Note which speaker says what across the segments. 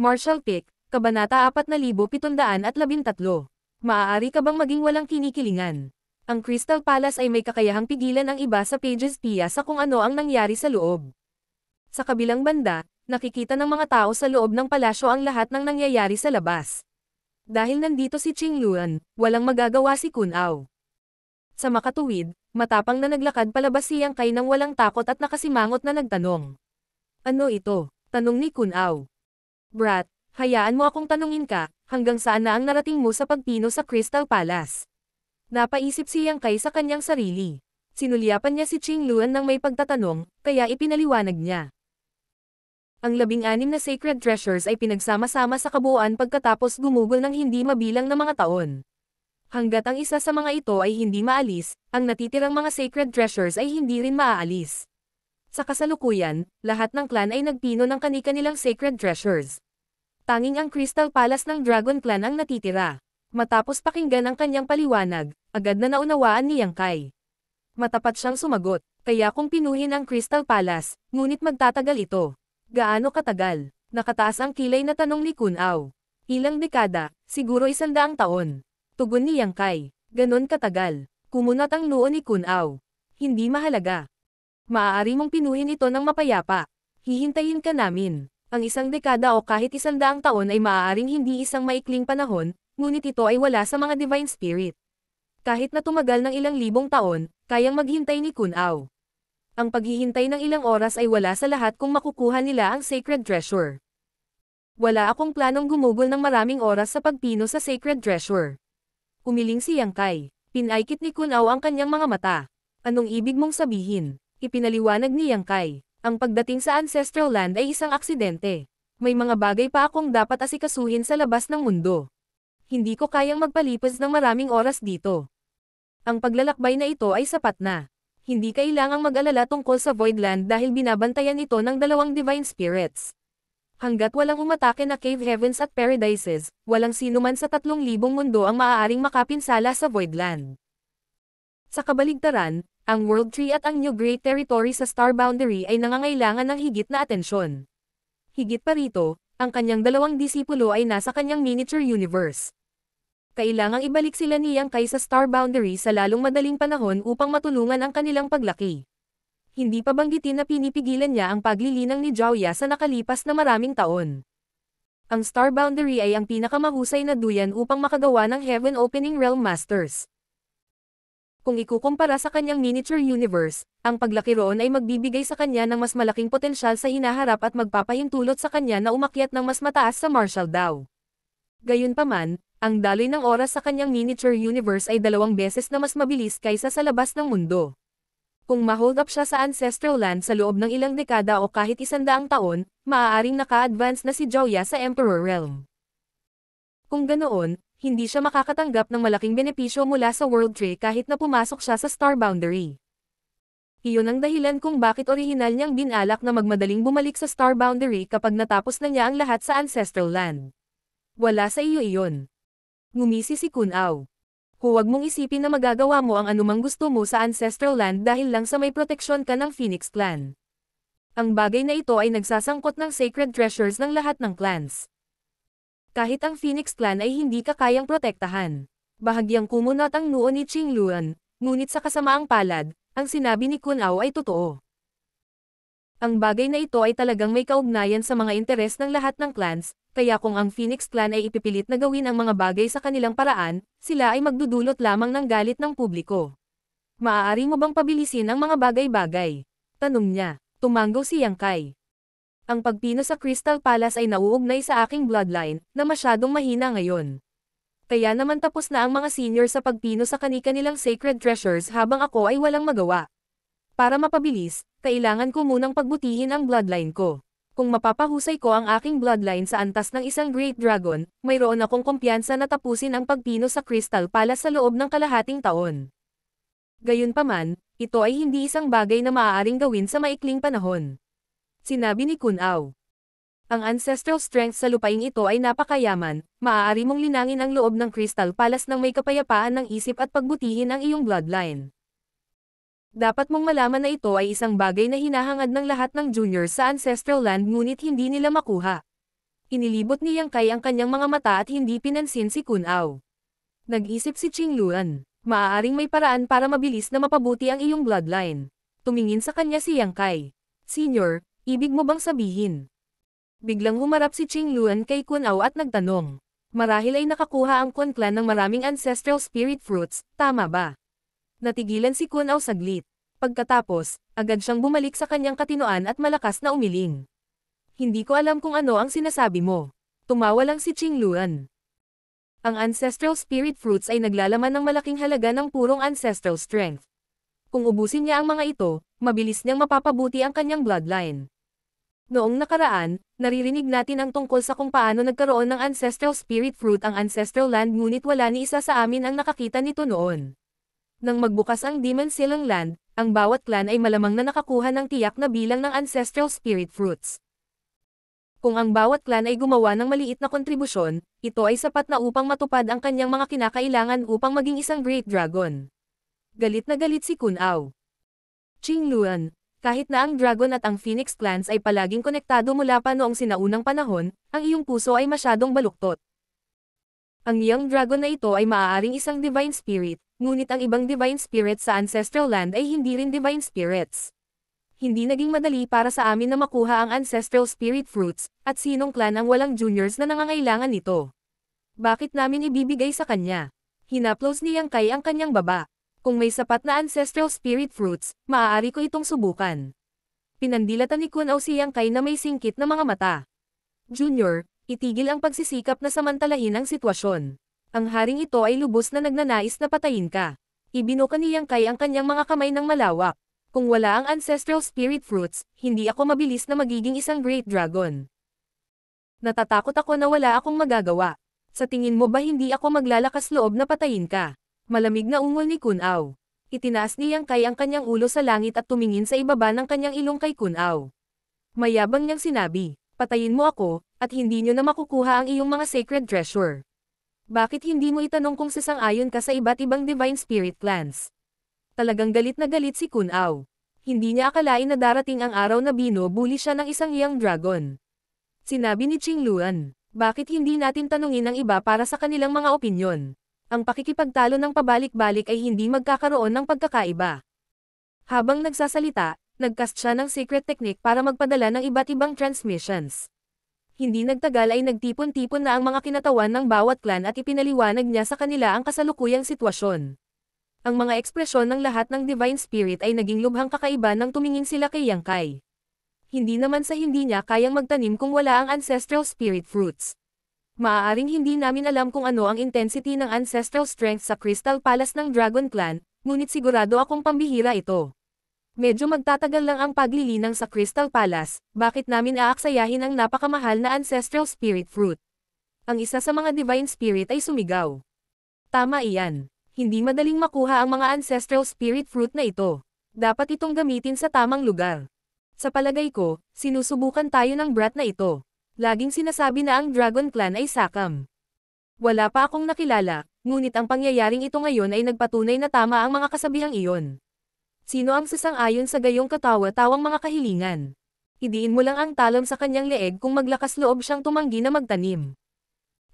Speaker 1: Marshall Pick, Kabanata 4713. Maaari ka bang maging walang kinikilingan? Ang Crystal Palace ay may kakayahang pigilan ang iba sa Pages Pia sa kung ano ang nangyari sa loob. Sa kabilang banda, nakikita ng mga tao sa loob ng palasyo ang lahat ng nangyayari sa labas. Dahil nandito si Ching Luan, walang magagawa si Kun Ao. Sa makatuwid, matapang na naglakad palabas siyang kay nang walang takot at nakasimangot na nagtanong. Ano ito? Tanong ni Kun Ao. Brat, hayaan mo akong tanungin ka, hanggang saan na ang narating mo sa pagpino sa Crystal Palace? Napaisip si Yang Kai sa kanyang sarili. Sinulyapan niya si Ching Luan ng may pagtatanong, kaya ipinaliwanag niya. Ang labing-anim na sacred treasures ay pinagsama-sama sa kabuuan pagkatapos gumugol ng hindi mabilang na mga taon. Hanggat ang isa sa mga ito ay hindi maalis, ang natitirang mga sacred treasures ay hindi rin maaalis. Sa kasalukuyan, lahat ng clan ay nagpino ng kani-kanilang sacred treasures. Tanging ang Crystal Palace ng Dragon Clan ang natitira. Matapos pakinggan ang kanyang paliwanag, agad na naunawaan ni Yang Kai. Matapat siyang sumagot, kaya kung pinuhin ang Crystal Palace, ngunit magtatagal ito. Gaano katagal? Nakataas ang kilay na tanong ni Kun Ao. Ilang dekada, siguro isandaang taon. Tugon ni Yang Kai, ganon katagal. Kumunot ang noo ni Kun Ao. Hindi mahalaga. Maaari mong pinuhin ito ng mapayapa. Hihintayin ka namin. Ang isang dekada o kahit isandaang taon ay maaaring hindi isang maikling panahon, ngunit ito ay wala sa mga divine spirit. Kahit na tumagal ng ilang libong taon, kayang maghintay ni Kunao. Ang paghihintay ng ilang oras ay wala sa lahat kung makukuha nila ang sacred treasure. Wala akong planong gumugol ng maraming oras sa pagpino sa sacred treasure. Umiling si Yang Kai. Pinaikit ni Kunao ang kanyang mga mata. Anong ibig mong sabihin? Ipinaliwanag ni Yang Kai, ang pagdating sa ancestral land ay isang aksidente. May mga bagay pa akong dapat asikasuhin sa labas ng mundo. Hindi ko kayang magpalipas ng maraming oras dito. Ang paglalakbay na ito ay sapat na. Hindi kailangang mag-alala tungkol sa Voidland dahil binabantayan ito ng dalawang divine spirits. Hanggat walang umatake na cave heavens at paradises, walang sino man sa libong mundo ang maaaring makapinsala sa Voidland. Sa kabaligtaran, ang World Tree at ang New Great Territory sa Star Boundary ay nangangailangan ng higit na atensyon. Higit pa rito, ang kanyang dalawang disipulo ay nasa kanyang miniature universe. Kailangang ibalik sila ni Yang kay sa Star Boundary sa lalong madaling panahon upang matulungan ang kanilang paglaki. Hindi pa banggitin na pinipigilan niya ang paglilinang ni Jauya sa nakalipas na maraming taon. Ang Star Boundary ay ang pinakamahusay na duyan upang makagawa ng Heaven Opening Realm Masters. Kung ikukumpara sa kanyang miniature universe, ang paglaki roon ay magbibigay sa kanya ng mas malaking potensyal sa hinaharap at magpapahintulot sa kanya na umakyat ng mas mataas sa Marshall Dow. Gayunpaman, ang daloy ng oras sa kanyang miniature universe ay dalawang beses na mas mabilis kaysa sa labas ng mundo. Kung ma-hold up siya sa ancestral land sa loob ng ilang dekada o kahit isandaang taon, maaaring naka-advance na si Joya sa Emperor Realm. Kung ganoon, hindi siya makakatanggap ng malaking benepisyo mula sa World Tree kahit na pumasok siya sa Star Boundary. Iyon ang dahilan kung bakit orihinal niyang binalak na magmadaling bumalik sa Star Boundary kapag natapos na niya ang lahat sa Ancestral Land. Wala sa iyo iyon. Ngumisi si Kunaw. Huwag mong isipin na magagawa mo ang anumang gusto mo sa Ancestral Land dahil lang sa may proteksyon ka ng Phoenix Clan. Ang bagay na ito ay nagsasangkot ng sacred treasures ng lahat ng clans kahit ang Phoenix Clan ay hindi kakayang protektahan. Bahagyang kumunot ang noo ni Ching Luan, ngunit sa kasamaang palad, ang sinabi ni Kun Ao ay totoo. Ang bagay na ito ay talagang may kaugnayan sa mga interes ng lahat ng clans, kaya kung ang Phoenix Clan ay ipipilit na gawin ang mga bagay sa kanilang paraan, sila ay magdudulot lamang ng galit ng publiko. Maaari mo bang pabilisin ang mga bagay-bagay? Tanong niya. Tumanggo si Yang Kai ang pagpino sa Crystal Palace ay nauugnay sa aking bloodline, na masyadong mahina ngayon. Kaya naman tapos na ang mga senior sa pagpino sa kanika nilang sacred treasures habang ako ay walang magawa. Para mapabilis, kailangan ko munang pagbutihin ang bloodline ko. Kung mapapahusay ko ang aking bloodline sa antas ng isang Great Dragon, mayroon akong kumpiyansa na tapusin ang pagpino sa Crystal Palace sa loob ng kalahating taon. Gayunpaman, ito ay hindi isang bagay na maaaring gawin sa maikling panahon. Sinabi ni Kunaw. Ang ancestral strength sa lupaing ito ay napakayaman, maaari mong linangin ang loob ng Crystal Palace nang may kapayapaan ng isip at pagbutihin ang iyong bloodline. Dapat mong malaman na ito ay isang bagay na hinahangad ng lahat ng juniors sa ancestral land ngunit hindi nila makuha. Inilibot ni Yang Kai ang kanyang mga mata at hindi pinansin si Kunaw. Nag-isip si Ching Luan. Maaaring may paraan para mabilis na mapabuti ang iyong bloodline. Tumingin sa kanya si Yang Kai. Senior, Ibig mo bang sabihin? Biglang humarap si Ching Luan kay Kunao at nagtanong. Marahil ay nakakuha ang Kun clan ng maraming ancestral spirit fruits, tama ba? Natigilan si Kunao saglit. Pagkatapos, agad siyang bumalik sa kanyang katinoan at malakas na umiling. Hindi ko alam kung ano ang sinasabi mo. Tumawa lang si Ching Luan. Ang ancestral spirit fruits ay naglalaman ng malaking halaga ng purong ancestral strength. Kung ubusin niya ang mga ito, mabilis niyang mapapabuti ang kanyang bloodline. Noong nakaraan, naririnig natin ang tungkol sa kung paano nagkaroon ng ancestral spirit fruit ang ancestral land ngunit wala ni isa sa amin ang nakakita nito noon. Nang magbukas ang Demon Silang Land, ang bawat clan ay malamang na nakakuha ng tiyak na bilang ng ancestral spirit fruits. Kung ang bawat clan ay gumawa ng maliit na kontribusyon, ito ay sapat na upang matupad ang kanyang mga kinakailangan upang maging isang Great Dragon. Galit na galit si Kun Ao. Ching Luan, kahit na ang Dragon at ang Phoenix Clans ay palaging konektado mula pa noong sinaunang panahon, ang iyong puso ay masyadong baluktot. Ang young dragon na ito ay maaaring isang divine spirit, ngunit ang ibang divine Spirits sa ancestral land ay hindi rin divine spirits. Hindi naging madali para sa amin na makuha ang ancestral spirit fruits, at sinong clan ang walang juniors na nangangailangan nito. Bakit namin ibibigay sa kanya? Hinaplos ni Yang Kai ang kanyang baba. Kung may sapat na ancestral spirit fruits, maaari ko itong subukan. Pinandilatan ni Kun Ao si Yang na may singkit na mga mata. Junior, itigil ang pagsisikap na samantalahin ang sitwasyon. Ang haring ito ay lubos na nagnanais na patayin ka. Ibinuka ni Yang ang kanyang mga kamay ng malawak. Kung wala ang ancestral spirit fruits, hindi ako mabilis na magiging isang great dragon. Natatakot ako na wala akong magagawa. Sa tingin mo ba hindi ako maglalakas loob na patayin ka? Malamig na ungol ni Kunaw. Itinaas niyang kay ang kanyang ulo sa langit at tumingin sa ibaba ng kanyang ilong kay Kunaw. Mayabang niyang sinabi, patayin mo ako, at hindi niyo na makukuha ang iyong mga sacred treasure. Bakit hindi mo itanong kung sasang-ayon ka sa iba't ibang divine spirit clans? Talagang galit na galit si Kunaw. Hindi niya akalain na darating ang araw na binubuli siya ng isang iyang dragon. Sinabi ni Ching Luan, bakit hindi natin tanungin ang iba para sa kanilang mga opinyon? ang pakikipagtalo ng pabalik-balik ay hindi magkakaroon ng pagkakaiba. Habang nagsasalita, nagcast siya ng secret technique para magpadala ng iba't ibang transmissions. Hindi nagtagal ay nagtipon-tipon na ang mga kinatawan ng bawat clan at ipinaliwanag niya sa kanila ang kasalukuyang sitwasyon. Ang mga ekspresyon ng lahat ng Divine Spirit ay naging lubhang kakaiba nang tumingin sila kay Yang Kai. Hindi naman sa hindi niya kayang magtanim kung wala ang Ancestral Spirit Fruits. Maaaring hindi namin alam kung ano ang intensity ng ancestral strength sa Crystal Palace ng Dragon Clan, ngunit sigurado akong pambihira ito. Medyo magtatagal lang ang paglilinang sa Crystal Palace, bakit namin aaksayahin ang napakamahal na ancestral spirit fruit? Ang isa sa mga divine spirit ay sumigaw. Tama iyan. Hindi madaling makuha ang mga ancestral spirit fruit na ito. Dapat itong gamitin sa tamang lugar. Sa palagay ko, sinusubukan tayo ng brat na ito. Laging sinasabi na ang Dragon Clan ay sakam. Wala pa akong nakilala, ngunit ang pangyayaring ito ngayon ay nagpatunay na tama ang mga kasabihang iyon. Sino ang sasang-ayon sa gayong katawa-tawang mga kahilingan? Idiin mo lang ang talam sa kanyang leeg kung maglakas loob siyang tumanggi na magtanim.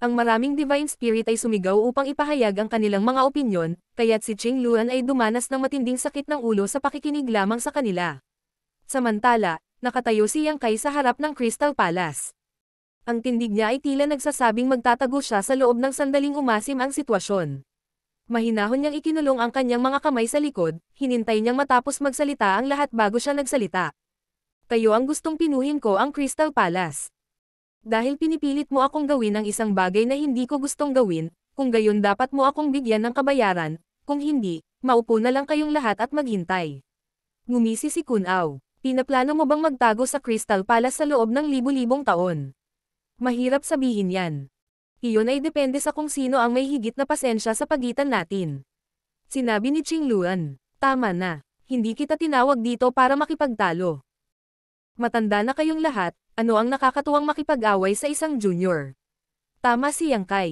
Speaker 1: Ang maraming divine spirit ay sumigaw upang ipahayag ang kanilang mga opinyon, kaya't si Ching Luan ay dumanas ng matinding sakit ng ulo sa pakikinig lamang sa kanila. Samantala, nakatayo si Yang Kai sa harap ng Crystal Palace. Ang tindig niya ay tila nagsasabing magtatago siya sa loob ng sandaling umasim ang sitwasyon. Mahinahon niyang ikinulong ang kanyang mga kamay sa likod, hinintay niyang matapos magsalita ang lahat bago siya nagsalita. Kayo ang gustong pinuhin ko ang Crystal Palace. Dahil pinipilit mo akong gawin ang isang bagay na hindi ko gustong gawin, kung gayon dapat mo akong bigyan ng kabayaran, kung hindi, maupo na lang kayong lahat at maghintay. Ngumisi si Kunaw. Pinaplano mo bang magtago sa Crystal Palace sa loob ng libu-libong taon? Mahirap sabihin yan. Iyon ay depende sa kung sino ang may higit na pasensya sa pagitan natin. Sinabi ni Ching Luan, tama na, hindi kita tinawag dito para makipagtalo. Matanda na kayong lahat, ano ang nakakatuwang makipag-away sa isang junior? Tama si Yang Kai.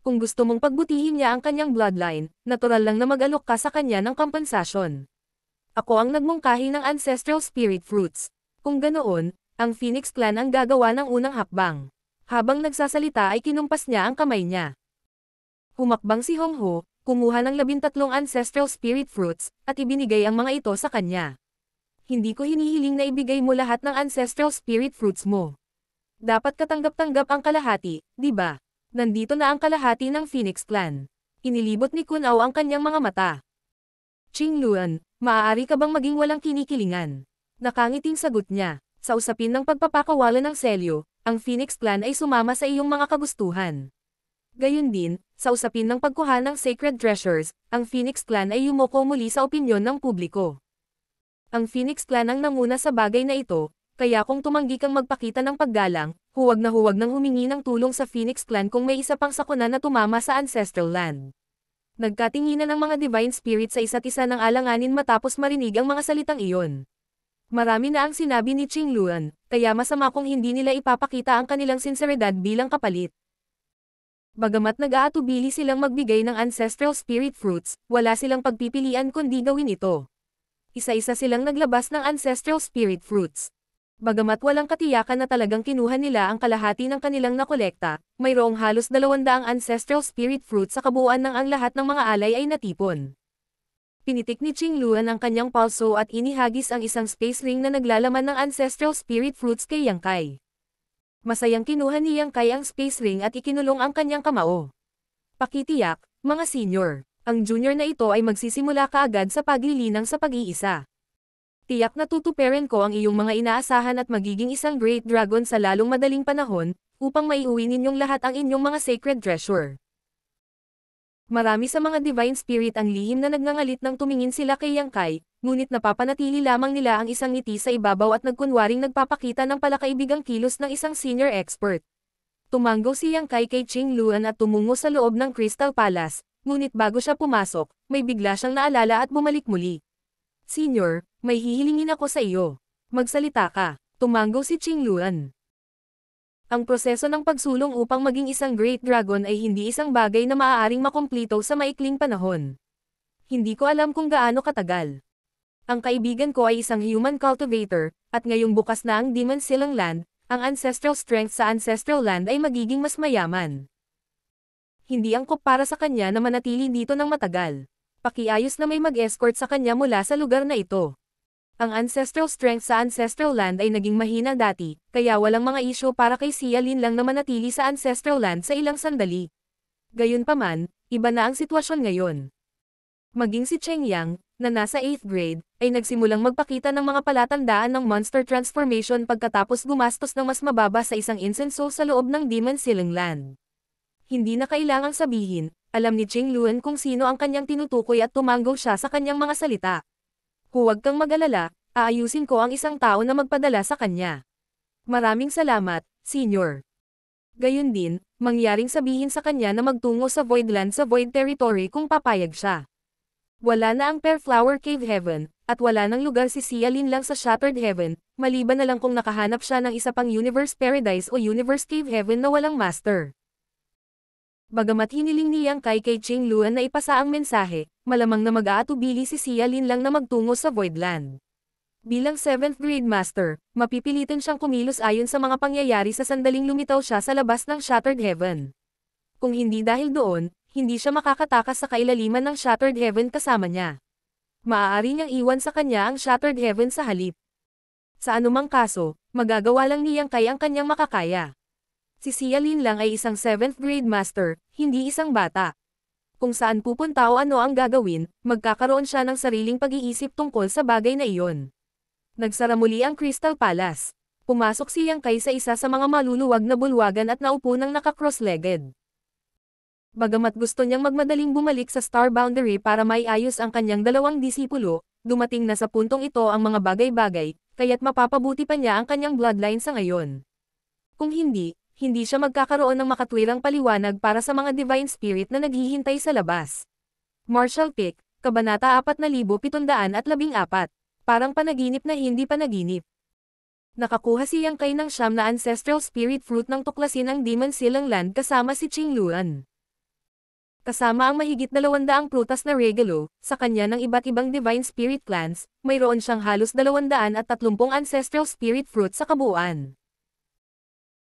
Speaker 1: Kung gusto mong pagbutihin niya ang kanyang bloodline, natural lang na mag-alok ka sa kanya ng kompensasyon. Ako ang nagmungkahi ng ancestral spirit fruits. Kung ganoon, ang Phoenix Clan ang gagawa ng unang hakbang. Habang nagsasalita ay kinumpas niya ang kamay niya. Humakbang si Hong Ho, kumuha ng labintatlong ancestral spirit fruits, at ibinigay ang mga ito sa kanya. Hindi ko hinihiling na ibigay mo lahat ng ancestral spirit fruits mo. Dapat katanggap-tanggap ang kalahati, di ba? Nandito na ang kalahati ng Phoenix Clan. Inilibot ni Kunao ang kanyang mga mata. Ching Luan, maaari ka bang maging walang kinikilingan? Nakangiting sagot niya. Sa usapin ng pagpapakawalan ng selyo, ang Phoenix Clan ay sumama sa iyong mga kagustuhan. Gayun din, sa usapin ng pagkuha ng sacred treasures, ang Phoenix Clan ay yumoko muli sa opinyon ng publiko. Ang Phoenix Clan ang nanguna sa bagay na ito, kaya kung tumanggi kang magpakita ng paggalang, huwag na huwag nang humingi ng tulong sa Phoenix Clan kung may isa pang sakuna na tumama sa Ancestral Land. Nagkatinginan ang mga Divine spirit sa isa't isa ng alanganin matapos marinig ang mga salitang iyon. Marami na ang sinabi ni Ching Luan, kaya masama kung hindi nila ipapakita ang kanilang sinseridad bilang kapalit. Bagamat nag-aatubili silang magbigay ng ancestral spirit fruits, wala silang pagpipilian kundi gawin ito. Isa-isa silang naglabas ng ancestral spirit fruits. Bagamat walang katiyakan na talagang kinuha nila ang kalahati ng kanilang nakolekta, mayroong halos dalawandaang ancestral spirit fruits sa kabuuan ng ang lahat ng mga alay ay natipon. Pinitik ni Ching Luan ang kanyang palso at inihagis ang isang space ring na naglalaman ng ancestral spirit fruits kay Yang Kai. Masayang kinuha ni Yang Kai ang space ring at ikinulong ang kanyang kamao. Pakitiyak, mga senior, ang junior na ito ay magsisimula kaagad sa paglilinang sa pag-iisa. Tiyak na tutuperin ko ang iyong mga inaasahan at magiging isang Great Dragon sa lalong madaling panahon, upang maiuwi ninyong lahat ang inyong mga sacred treasure. Marami sa mga divine spirit ang lihim na nagngangalit nang tumingin sila kay Yang Kai, ngunit napapanatili lamang nila ang isang ngiti sa ibabaw at nagkunwaring nagpapakita ng palakaibigang kilos ng isang senior expert. Tumanggo si Yang Kai kay Ching Luan at tumungo sa loob ng Crystal Palace, ngunit bago siya pumasok, may bigla siyang naalala at bumalik muli. Senior, may hihilingin ako sa iyo. Magsalita ka. Tumanggo si Ching Luan. Ang proseso ng pagsulong upang maging isang Great Dragon ay hindi isang bagay na maaaring makumplito sa maikling panahon. Hindi ko alam kung gaano katagal. Ang kaibigan ko ay isang human cultivator, at ngayong bukas na ang Demon Silang Land, ang ancestral strength sa ancestral land ay magiging mas mayaman. Hindi angkop para sa kanya na manatili dito ng matagal. Pakiayos na may mag-escort sa kanya mula sa lugar na ito. Ang ancestral strength sa ancestral land ay naging mahina dati, kaya walang mga isyo para kay Sialin lang na manatili sa ancestral land sa ilang sandali. Gayunpaman, iba na ang sitwasyon ngayon. Maging si Cheng Yang, na nasa 8th grade, ay nagsimulang magpakita ng mga palatandaan ng monster transformation pagkatapos gumastos ng mas mababa sa isang insenso sa loob ng Demon Sealing Land. Hindi na kailangang sabihin, alam ni Cheng Luen kung sino ang kanyang tinutukoy at tumanggol siya sa kanyang mga salita. Huwag kang mag-alala, aayusin ko ang isang tao na magpadala sa kanya. Maraming salamat, Senior. Gayun din, mangyaring sabihin sa kanya na magtungo sa Voidland sa Void Territory kung papayag siya. Wala na ang Perflower Cave Heaven, at wala nang lugar si Sialin lang sa Shattered Heaven, maliban na lang kung nakahanap siya ng isa pang Universe Paradise o Universe Cave Heaven na walang master. Bagamat hiniling niyang kay kay Ching Luan na ipasa ang mensahe, malamang na mag-aatubili si Xia Lin lang na magtungo sa Voidland. Bilang 7th grade master, mapipilitin siyang kumilos ayon sa mga pangyayari sa sandaling lumitaw siya sa labas ng Shattered Heaven. Kung hindi dahil doon, hindi siya makakatakas sa kailaliman ng Shattered Heaven kasama niya. Maaari niyang iwan sa kanya ang Shattered Heaven sa halip. Sa anumang kaso, magagawa lang niyang kay ang kanyang makakaya si Sialin lang ay isang 7th grade master, hindi isang bata. Kung saan pupunta o ano ang gagawin, magkakaroon siya ng sariling pag-iisip tungkol sa bagay na iyon. Nagsara muli ang Crystal Palace. Pumasok si Yang Kai sa isa sa mga maluluwag na bulwagan at naupo ng naka-cross-legged. Bagamat gusto niyang magmadaling bumalik sa star boundary para maiayos ang kanyang dalawang disipulo, dumating na sa puntong ito ang mga bagay-bagay, kaya't mapapabuti pa niya ang kanyang bloodline sa ngayon. Kung hindi, hindi siya magkakaroon ng makatwirang paliwanag para sa mga divine spirit na naghihintay sa labas. Marshall Pick, Kabanata 4714, parang panaginip na hindi panaginip. Nakakuha si Yang Kai ng siyam na ancestral spirit fruit ng tuklasin ang Demon Silang Land kasama si Ching Luan. Kasama ang mahigit dalawandaang prutas na regalo, sa kanya ng iba't ibang divine spirit clans, mayroon siyang halos dalawandahan at tatlumpong ancestral spirit fruit sa kabuuan.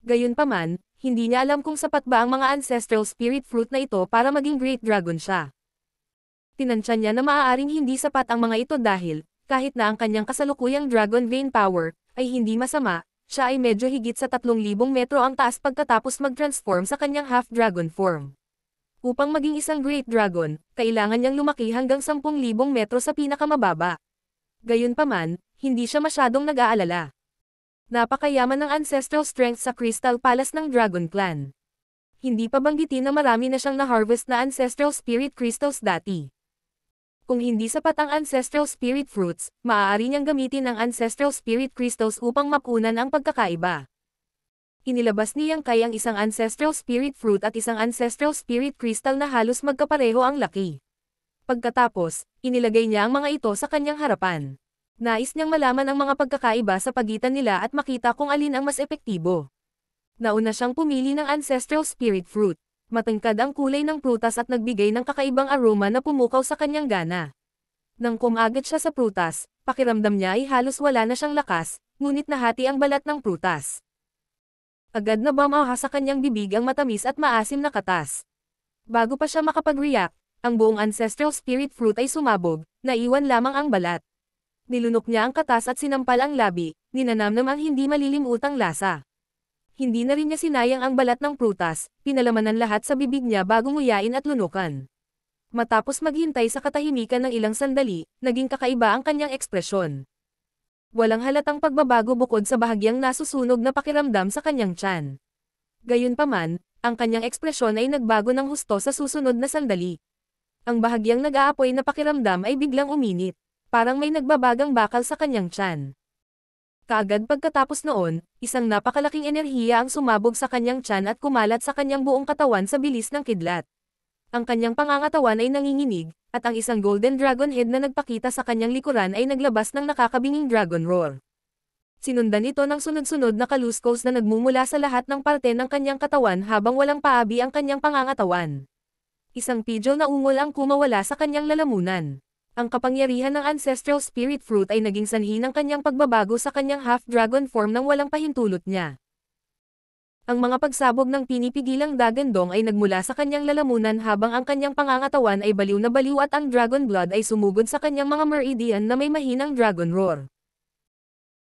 Speaker 1: Gayunpaman, hindi niya alam kung sapat ba ang mga ancestral spirit fruit na ito para maging Great Dragon siya. Tinansya niya na maaaring hindi sapat ang mga ito dahil, kahit na ang kanyang kasalukuyang Dragon Vein Power, ay hindi masama, siya ay medyo higit sa 3,000 metro ang taas pagkatapos mag-transform sa kanyang half-dragon form. Upang maging isang Great Dragon, kailangan niyang lumaki hanggang 10,000 metro sa pinakamababa. Gayunpaman, hindi siya masyadong nag-aalala. Napakayaman ng ancestral strength sa Crystal Palace ng Dragon Clan. Hindi pa banggitin na marami na siyang na-harvest na ancestral spirit crystals dati. Kung hindi sapat ang ancestral spirit fruits, maaari niyang gamitin ang ancestral spirit crystals upang mapunan ang pagkakaiba. Inilabas niyang kayang isang ancestral spirit fruit at isang ancestral spirit crystal na halos magkapareho ang laki. Pagkatapos, inilagay niya ang mga ito sa kanyang harapan. Nais niyang malaman ang mga pagkakaiba sa pagitan nila at makita kung alin ang mas epektibo. Nauna siyang pumili ng Ancestral Spirit Fruit. Matingkad ang kulay ng prutas at nagbigay ng kakaibang aroma na pumukaw sa kanyang gana. Nang kumagat siya sa prutas, pakiramdam niya ay halos wala na siyang lakas, ngunit nahati ang balat ng prutas. Agad na bamaha sa kanyang bibig ang matamis at maasim na katas. Bago pa siya makapag-react, ang buong ancestral spirit fruit ay sumabog, naiwan lamang ang balat. Nilunok niya ang katas at sinampal ang labi, ninanamnam ang hindi malilimutang lasa. Hindi na rin niya sinayang ang balat ng prutas, pinalamanan lahat sa bibig niya bago nguyain at lunukan. Matapos maghintay sa katahimikan ng ilang sandali, naging kakaiba ang kanyang ekspresyon. Walang halatang pagbabago bukod sa bahagyang nasusunog na pakiramdam sa kanyang tiyan. Gayunpaman, ang kanyang ekspresyon ay nagbago ng husto sa susunod na sandali. Ang bahagyang nag-aapoy na pakiramdam ay biglang uminit parang may nagbabagang bakal sa kanyang tiyan. Kaagad pagkatapos noon, isang napakalaking enerhiya ang sumabog sa kanyang tiyan at kumalat sa kanyang buong katawan sa bilis ng kidlat. Ang kanyang pangangatawan ay nanginginig, at ang isang golden dragon head na nagpakita sa kanyang likuran ay naglabas ng nakakabinging dragon roar. Sinundan ito ng sunod-sunod na kaluskos na nagmumula sa lahat ng parte ng kanyang katawan habang walang paabi ang kanyang pangangatawan. Isang pidyo na ungol ang kumawala sa kanyang lalamunan ang kapangyarihan ng Ancestral Spirit Fruit ay naging sanhi ng kanyang pagbabago sa kanyang half-dragon form nang walang pahintulot niya. Ang mga pagsabog ng pinipigilang dagandong ay nagmula sa kanyang lalamunan habang ang kanyang pangangatawan ay baliw na baliw at ang dragon blood ay sumugod sa kanyang mga meridian na may mahinang dragon roar.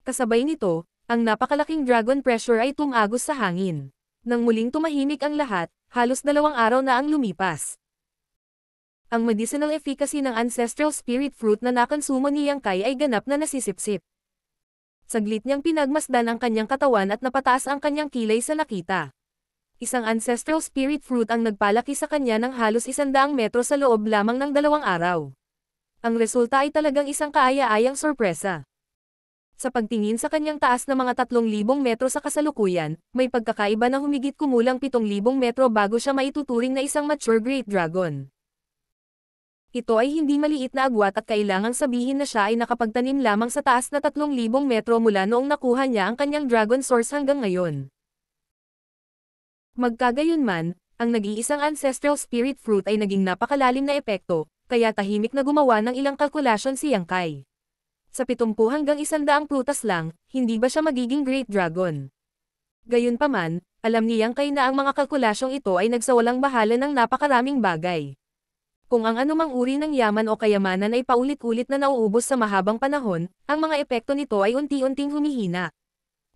Speaker 1: Kasabay nito, ang napakalaking dragon pressure ay tumagos sa hangin. Nang muling tumahimik ang lahat, halos dalawang araw na ang lumipas. Ang medicinal efficacy ng ancestral spirit fruit na nakonsumo ni Yang Kai ay ganap na nasisipsip. Saglit niyang pinagmasdan ang kanyang katawan at napataas ang kanyang kilay sa nakita. Isang ancestral spirit fruit ang nagpalaki sa kanya ng halos isandaang metro sa loob lamang ng dalawang araw. Ang resulta ay talagang isang kaaya-ayang sorpresa. Sa pagtingin sa kanyang taas na mga 3,000 metro sa kasalukuyan, may pagkakaiba na humigit kumulang 7,000 metro bago siya maituturing na isang mature great dragon. Ito ay hindi maliit na agwat at kailangang sabihin na siya ay nakapagtanim lamang sa taas na 3,000 metro mula noong nakuha niya ang kanyang Dragon Source hanggang ngayon. Magkagayunman, ang nag-iisang Ancestral Spirit Fruit ay naging napakalalim na epekto, kaya tahimik na gumawa ng ilang kalkulasyon si Yang Kai. Sa 70 hanggang 100 prutas lang, hindi ba siya magiging Great Dragon? Gayunpaman, alam ni Yang Kai na ang mga kalkulasyong ito ay nagsawalang bahala ng napakaraming bagay. Kung ang anumang uri ng yaman o kayamanan ay paulit-ulit na nauubos sa mahabang panahon, ang mga epekto nito ay unti-unting humihina.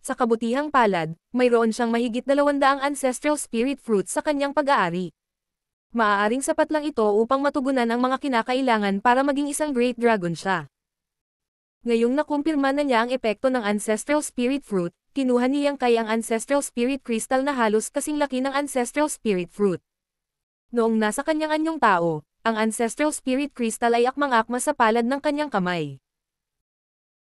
Speaker 1: Sa kabutihang palad, mayroon siyang mahigit 200 ancestral spirit fruits sa kanyang pag-aari. Maaaring sapat lang ito upang matugunan ang mga kinakailangan para maging isang great dragon siya. Ngayong nakumpirma na niya ang epekto ng ancestral spirit fruit, kinuha niyang kay ang ancestral spirit crystal na halos kasing laki ng ancestral spirit fruit. Noong nasa kanyang anyong tao, ang Ancestral Spirit Crystal ay akmang-akma sa palad ng kanyang kamay.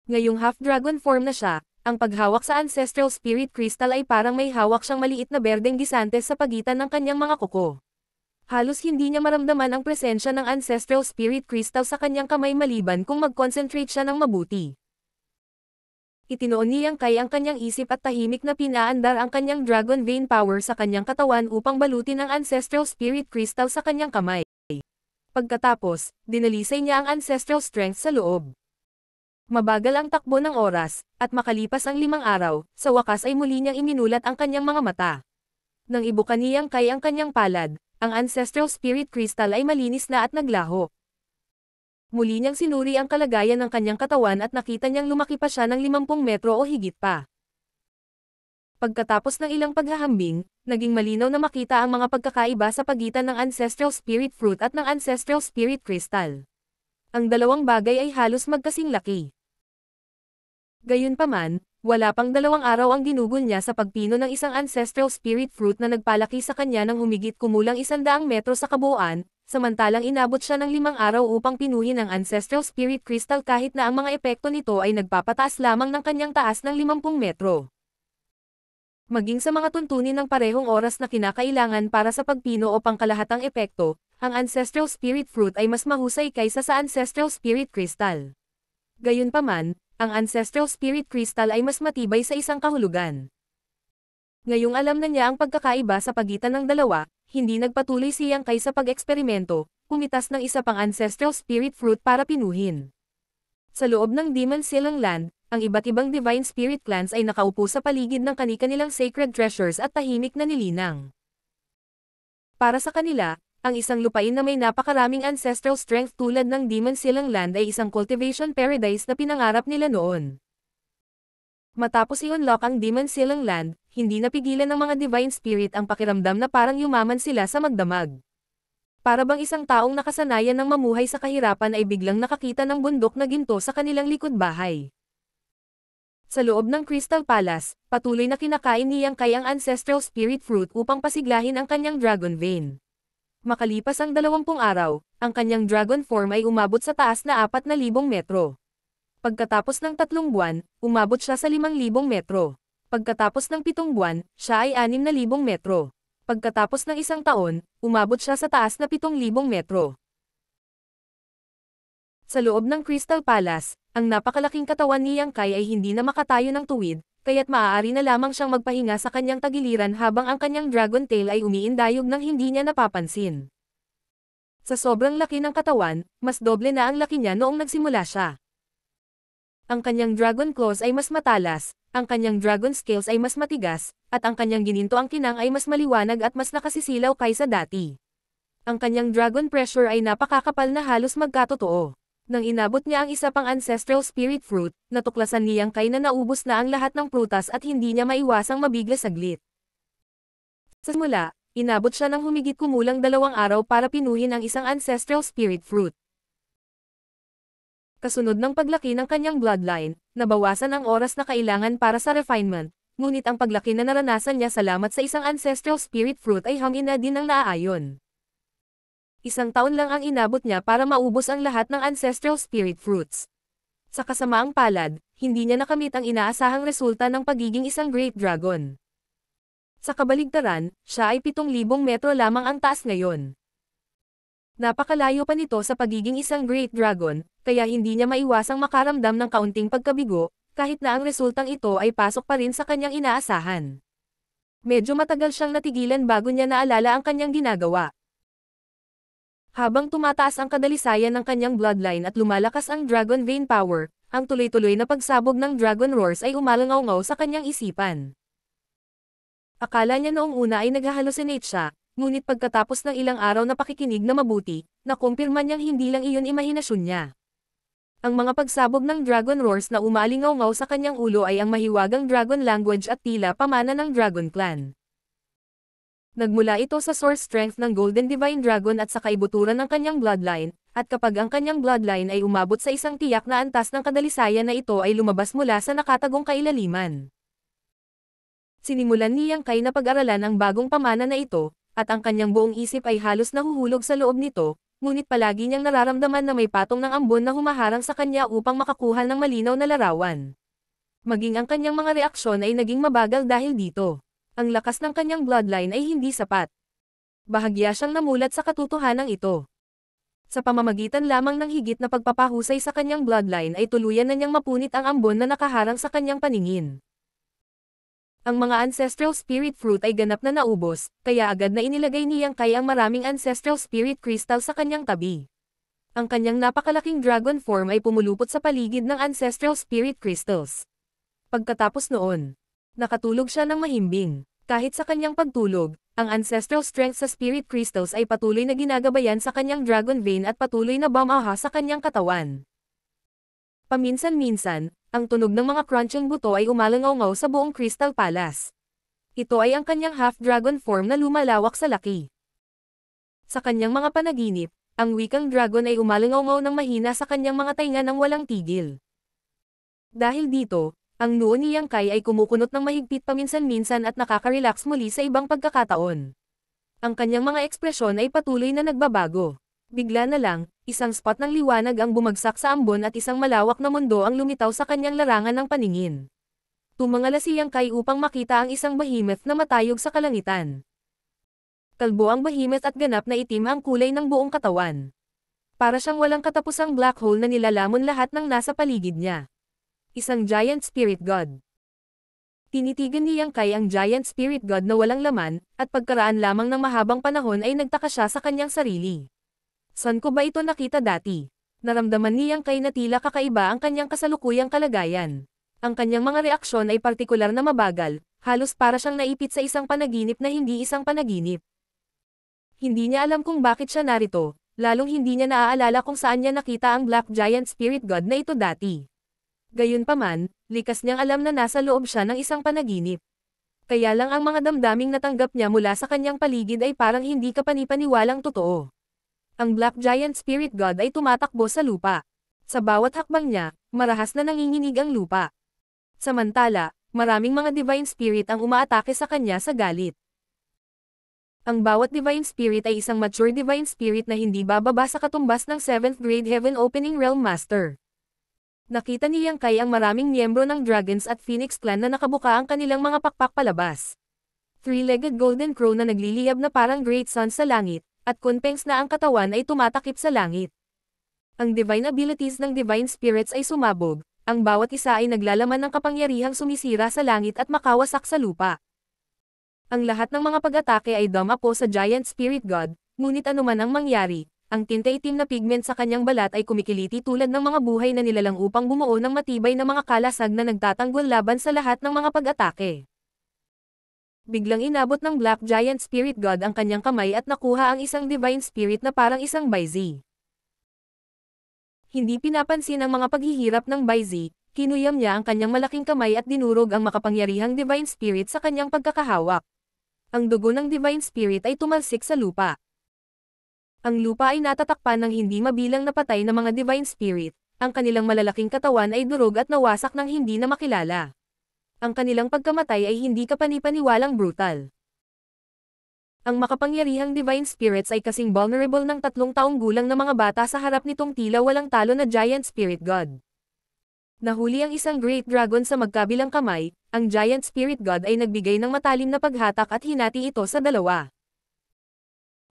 Speaker 1: Ngayong half-dragon form na siya, ang paghawak sa Ancestral Spirit Crystal ay parang may hawak siyang maliit na berdeng gisantes sa pagitan ng kanyang mga kuko. Halos hindi niya maramdaman ang presensya ng Ancestral Spirit Crystal sa kanyang kamay maliban kung mag-concentrate siya ng mabuti. Itinoon niyang kay ang kanyang isip at tahimik na pinaandar ang kanyang dragon vein power sa kanyang katawan upang balutin ang Ancestral Spirit Crystal sa kanyang kamay. Pagkatapos, dinalisay niya ang ancestral strength sa loob. Mabagal ang takbo ng oras, at makalipas ang limang araw, sa wakas ay muli niyang iminulat ang kanyang mga mata. Nang ibuka niyang kay ang kanyang palad, ang ancestral spirit crystal ay malinis na at naglaho. Muli niyang sinuri ang kalagayan ng kanyang katawan at nakita niyang lumaki pa siya ng 50 metro o higit pa. Pagkatapos ng ilang paghahambing, naging malinaw na makita ang mga pagkakaiba sa pagitan ng Ancestral Spirit Fruit at ng Ancestral Spirit Crystal. Ang dalawang bagay ay halos magkasing laki. Gayunpaman, wala pang dalawang araw ang ginugol niya sa pagpino ng isang Ancestral Spirit Fruit na nagpalaki sa kanya ng humigit kumulang isandaang metro sa kabuuan, samantalang inabot siya ng limang araw upang pinuhin ang Ancestral Spirit Crystal kahit na ang mga epekto nito ay nagpapataas lamang ng kanyang taas ng 50 metro. Maging sa mga tuntunin ng parehong oras na kinakailangan para sa pagpino o pangkalahatang epekto, ang Ancestral Spirit Fruit ay mas mahusay kaysa sa Ancestral Spirit Crystal. Gayunpaman, ang Ancestral Spirit Crystal ay mas matibay sa isang kahulugan. Ngayong alam na niya ang pagkakaiba sa pagitan ng dalawa, hindi nagpatuloy siyang kaysa pag-eksperimento, kumitas ng isa pang Ancestral Spirit Fruit para pinuhin. Sa loob ng Demon Silang Land, ang iba't ibang Divine Spirit clans ay nakaupo sa paligid ng kanilang sacred treasures at tahimik na nilinang. Para sa kanila, ang isang lupain na may napakaraming ancestral strength tulad ng Demon Silang Land ay isang cultivation paradise na pinangarap nila noon. Matapos i-unlock ang Demon Silang Land, hindi napigilan ng mga Divine Spirit ang pakiramdam na parang yumaman sila sa magdamag. Para bang isang taong nakasanayan ng mamuhay sa kahirapan ay biglang nakakita ng bundok na ginto sa kanilang likod bahay. Sa loob ng Crystal Palace, patuloy na kinakain ni Yang Kai ang Ancestral Spirit Fruit upang pasiglahin ang kanyang Dragon Vein. Makalipas ang 20 araw, ang kanyang Dragon Form ay umabot sa taas na 4,000 metro. Pagkatapos ng tatlong buwan, umabot siya sa 5,000 metro. Pagkatapos ng pitong buwan, siya ay 6,000 metro. Pagkatapos ng isang taon, umabot siya sa taas na 7,000 metro. Sa loob ng Crystal Palace, ang napakalaking katawan ni Yang Kai ay hindi na makatayo ng tuwid, kaya't maaari na lamang siyang magpahinga sa kanyang tagiliran habang ang kanyang dragon tail ay umiindayog nang hindi niya napapansin. Sa sobrang laki ng katawan, mas doble na ang laki niya noong nagsimula siya. Ang kanyang dragon claws ay mas matalas, ang kanyang dragon scales ay mas matigas, at ang kanyang gininto ang kinang ay mas maliwanag at mas nakasisilaw kaysa dati ang kanyang dragon pressure ay napakakapal na halos magkatotoo. Nang inabot niya ang isa pang ancestral spirit fruit, natuklasan niyang kay na naubos na ang lahat ng prutas at hindi niya maiwasang mabigla saglit. Sa simula, inabot siya ng humigit kumulang dalawang araw para pinuhin ang isang ancestral spirit fruit. Kasunod ng paglaki ng kanyang bloodline, nabawasan ang oras na kailangan para sa refinement, ngunit ang paglaki na naranasan niya salamat sa isang ancestral spirit fruit ay hangin na din ang naaayon. Isang taon lang ang inabot niya para maubos ang lahat ng ancestral spirit fruits. Sa kasamaang palad, hindi niya nakamit ang inaasahang resulta ng pagiging isang Great Dragon. Sa kabaligtaran, siya ay 7,000 metro lamang ang taas ngayon. Napakalayo pa nito sa pagiging isang Great Dragon, kaya hindi niya maiwasang makaramdam ng kaunting pagkabigo, kahit na ang resultang ito ay pasok pa rin sa kanyang inaasahan. Medyo matagal siyang natigilan bago niya naalala ang kanyang ginagawa. Habang tumataas ang kadalisayan ng kanyang bloodline at lumalakas ang Dragon Vein Power, ang tuloy-tuloy na pagsabog ng Dragon Roars ay umalangaw sa kanyang isipan. Akala niya noong una ay naghahalucinate siya, ngunit pagkatapos ng ilang araw na pakikinig na mabuti, nakumpirma niyang hindi lang iyon imahinasyon niya. Ang mga pagsabog ng Dragon Roars na umalingaw sa kanyang ulo ay ang mahiwagang Dragon Language at tila pamana ng Dragon Clan. Nagmula ito sa source strength ng Golden Divine Dragon at sa kaibuturan ng kanyang bloodline, at kapag ang kanyang bloodline ay umabot sa isang tiyak na antas ng kadalisayan na ito ay lumabas mula sa nakatagong kailaliman. Sinimulan niyang kay na pag-aralan ang bagong pamana na ito, at ang kanyang buong isip ay halos nahuhulog sa loob nito, ngunit palagi niyang nararamdaman na may patong ng ambon na humaharang sa kanya upang makakuha ng malinaw na larawan. Maging ang kanyang mga reaksyon ay naging mabagal dahil dito ang lakas ng kanyang bloodline ay hindi sapat. Bahagya siyang namulat sa katotohanan ito. Sa pamamagitan lamang ng higit na pagpapahusay sa kanyang bloodline ay tuluyan na niyang mapunit ang ambon na nakaharang sa kanyang paningin. Ang mga ancestral spirit fruit ay ganap na naubos, kaya agad na inilagay niyang kaya ang maraming ancestral spirit crystal sa kanyang tabi. Ang kanyang napakalaking dragon form ay pumulupot sa paligid ng ancestral spirit crystals. Pagkatapos noon, nakatulog siya ng mahimbing. Kahit sa kanyang pagtulog, ang ancestral strength sa spirit crystals ay patuloy na ginagabayan sa kanyang dragon vein at patuloy na bamaha sa kanyang katawan. Paminsan-minsan, ang tunog ng mga crunching buto ay umalangaw sa buong Crystal Palace. Ito ay ang kanyang half-dragon form na lumalawak sa laki. Sa kanyang mga panaginip, ang wikang dragon ay umalangaw ng mahina sa kanyang mga tainga ng walang tigil. Dahil dito, ang noo ni Yang Kai ay kumukunot ng mahigpit paminsan-minsan at nakaka-relax muli sa ibang pagkakataon. Ang kanyang mga ekspresyon ay patuloy na nagbabago. Bigla na lang, isang spot ng liwanag ang bumagsak sa ambon at isang malawak na mundo ang lumitaw sa kanyang larangan ng paningin. Tumangala si Yang Kai upang makita ang isang behemoth na matayog sa kalangitan. Kalbo ang behemoth at ganap na itim ang kulay ng buong katawan. Para siyang walang katapusang black hole na nilalamon lahat ng nasa paligid niya isang giant spirit god. Tinitigan niyang kay ang giant spirit god na walang laman, at pagkaraan lamang ng mahabang panahon ay nagtaka siya sa kanyang sarili. San ko ba ito nakita dati? Naramdaman niyang kay na tila kakaiba ang kanyang kasalukuyang kalagayan. Ang kanyang mga reaksyon ay partikular na mabagal, halos para siyang naipit sa isang panaginip na hindi isang panaginip. Hindi niya alam kung bakit siya narito, lalong hindi niya naaalala kung saan niya nakita ang Black Giant Spirit God na ito dati. Gayunpaman, likas niyang alam na nasa loob siya ng isang panaginip. Kaya lang ang mga damdaming natanggap niya mula sa kanyang paligid ay parang hindi kapanipaniwalang totoo. Ang Black Giant Spirit God ay tumatakbo sa lupa. Sa bawat hakbang niya, marahas na nanginginig ang lupa. Samantala, maraming mga Divine Spirit ang umaatake sa kanya sa galit. Ang bawat Divine Spirit ay isang mature Divine Spirit na hindi bababa sa katumbas ng 7th grade Heaven Opening Realm Master nakita ni Yang Kai ang maraming miyembro ng Dragons at Phoenix Clan na nakabuka ang kanilang mga pakpak palabas. Three-legged golden crow na nagliliyab na parang great sun sa langit, at kunpengs na ang katawan ay tumatakip sa langit. Ang divine abilities ng divine spirits ay sumabog, ang bawat isa ay naglalaman ng kapangyarihang sumisira sa langit at makawasak sa lupa. Ang lahat ng mga pag-atake ay dama po sa giant spirit god, ngunit anuman ang mangyari, ang tinta-itim na pigment sa kanyang balat ay kumikiliti tulad ng mga buhay na nilalang upang bumuo ng matibay na mga kalasag na nagtatanggol laban sa lahat ng mga pag-atake. Biglang inabot ng Black Giant Spirit God ang kanyang kamay at nakuha ang isang Divine Spirit na parang isang Baizi. Hindi pinapansin ang mga paghihirap ng Baizi, kinuyam niya ang kanyang malaking kamay at dinurog ang makapangyarihang Divine Spirit sa kanyang pagkakahawak. Ang dugo ng Divine Spirit ay tumalsik sa lupa. Ang lupa ay natatakpan ng hindi mabilang na patay na mga divine spirit, ang kanilang malalaking katawan ay durog at nawasak ng hindi na makilala. Ang kanilang pagkamatay ay hindi kapanipaniwalang brutal. Ang makapangyarihang divine spirits ay kasing vulnerable ng tatlong taong gulang na mga bata sa harap nitong tila walang talo na giant spirit god. Nahuli ang isang great dragon sa magkabilang kamay, ang giant spirit god ay nagbigay ng matalim na paghatak at hinati ito sa dalawa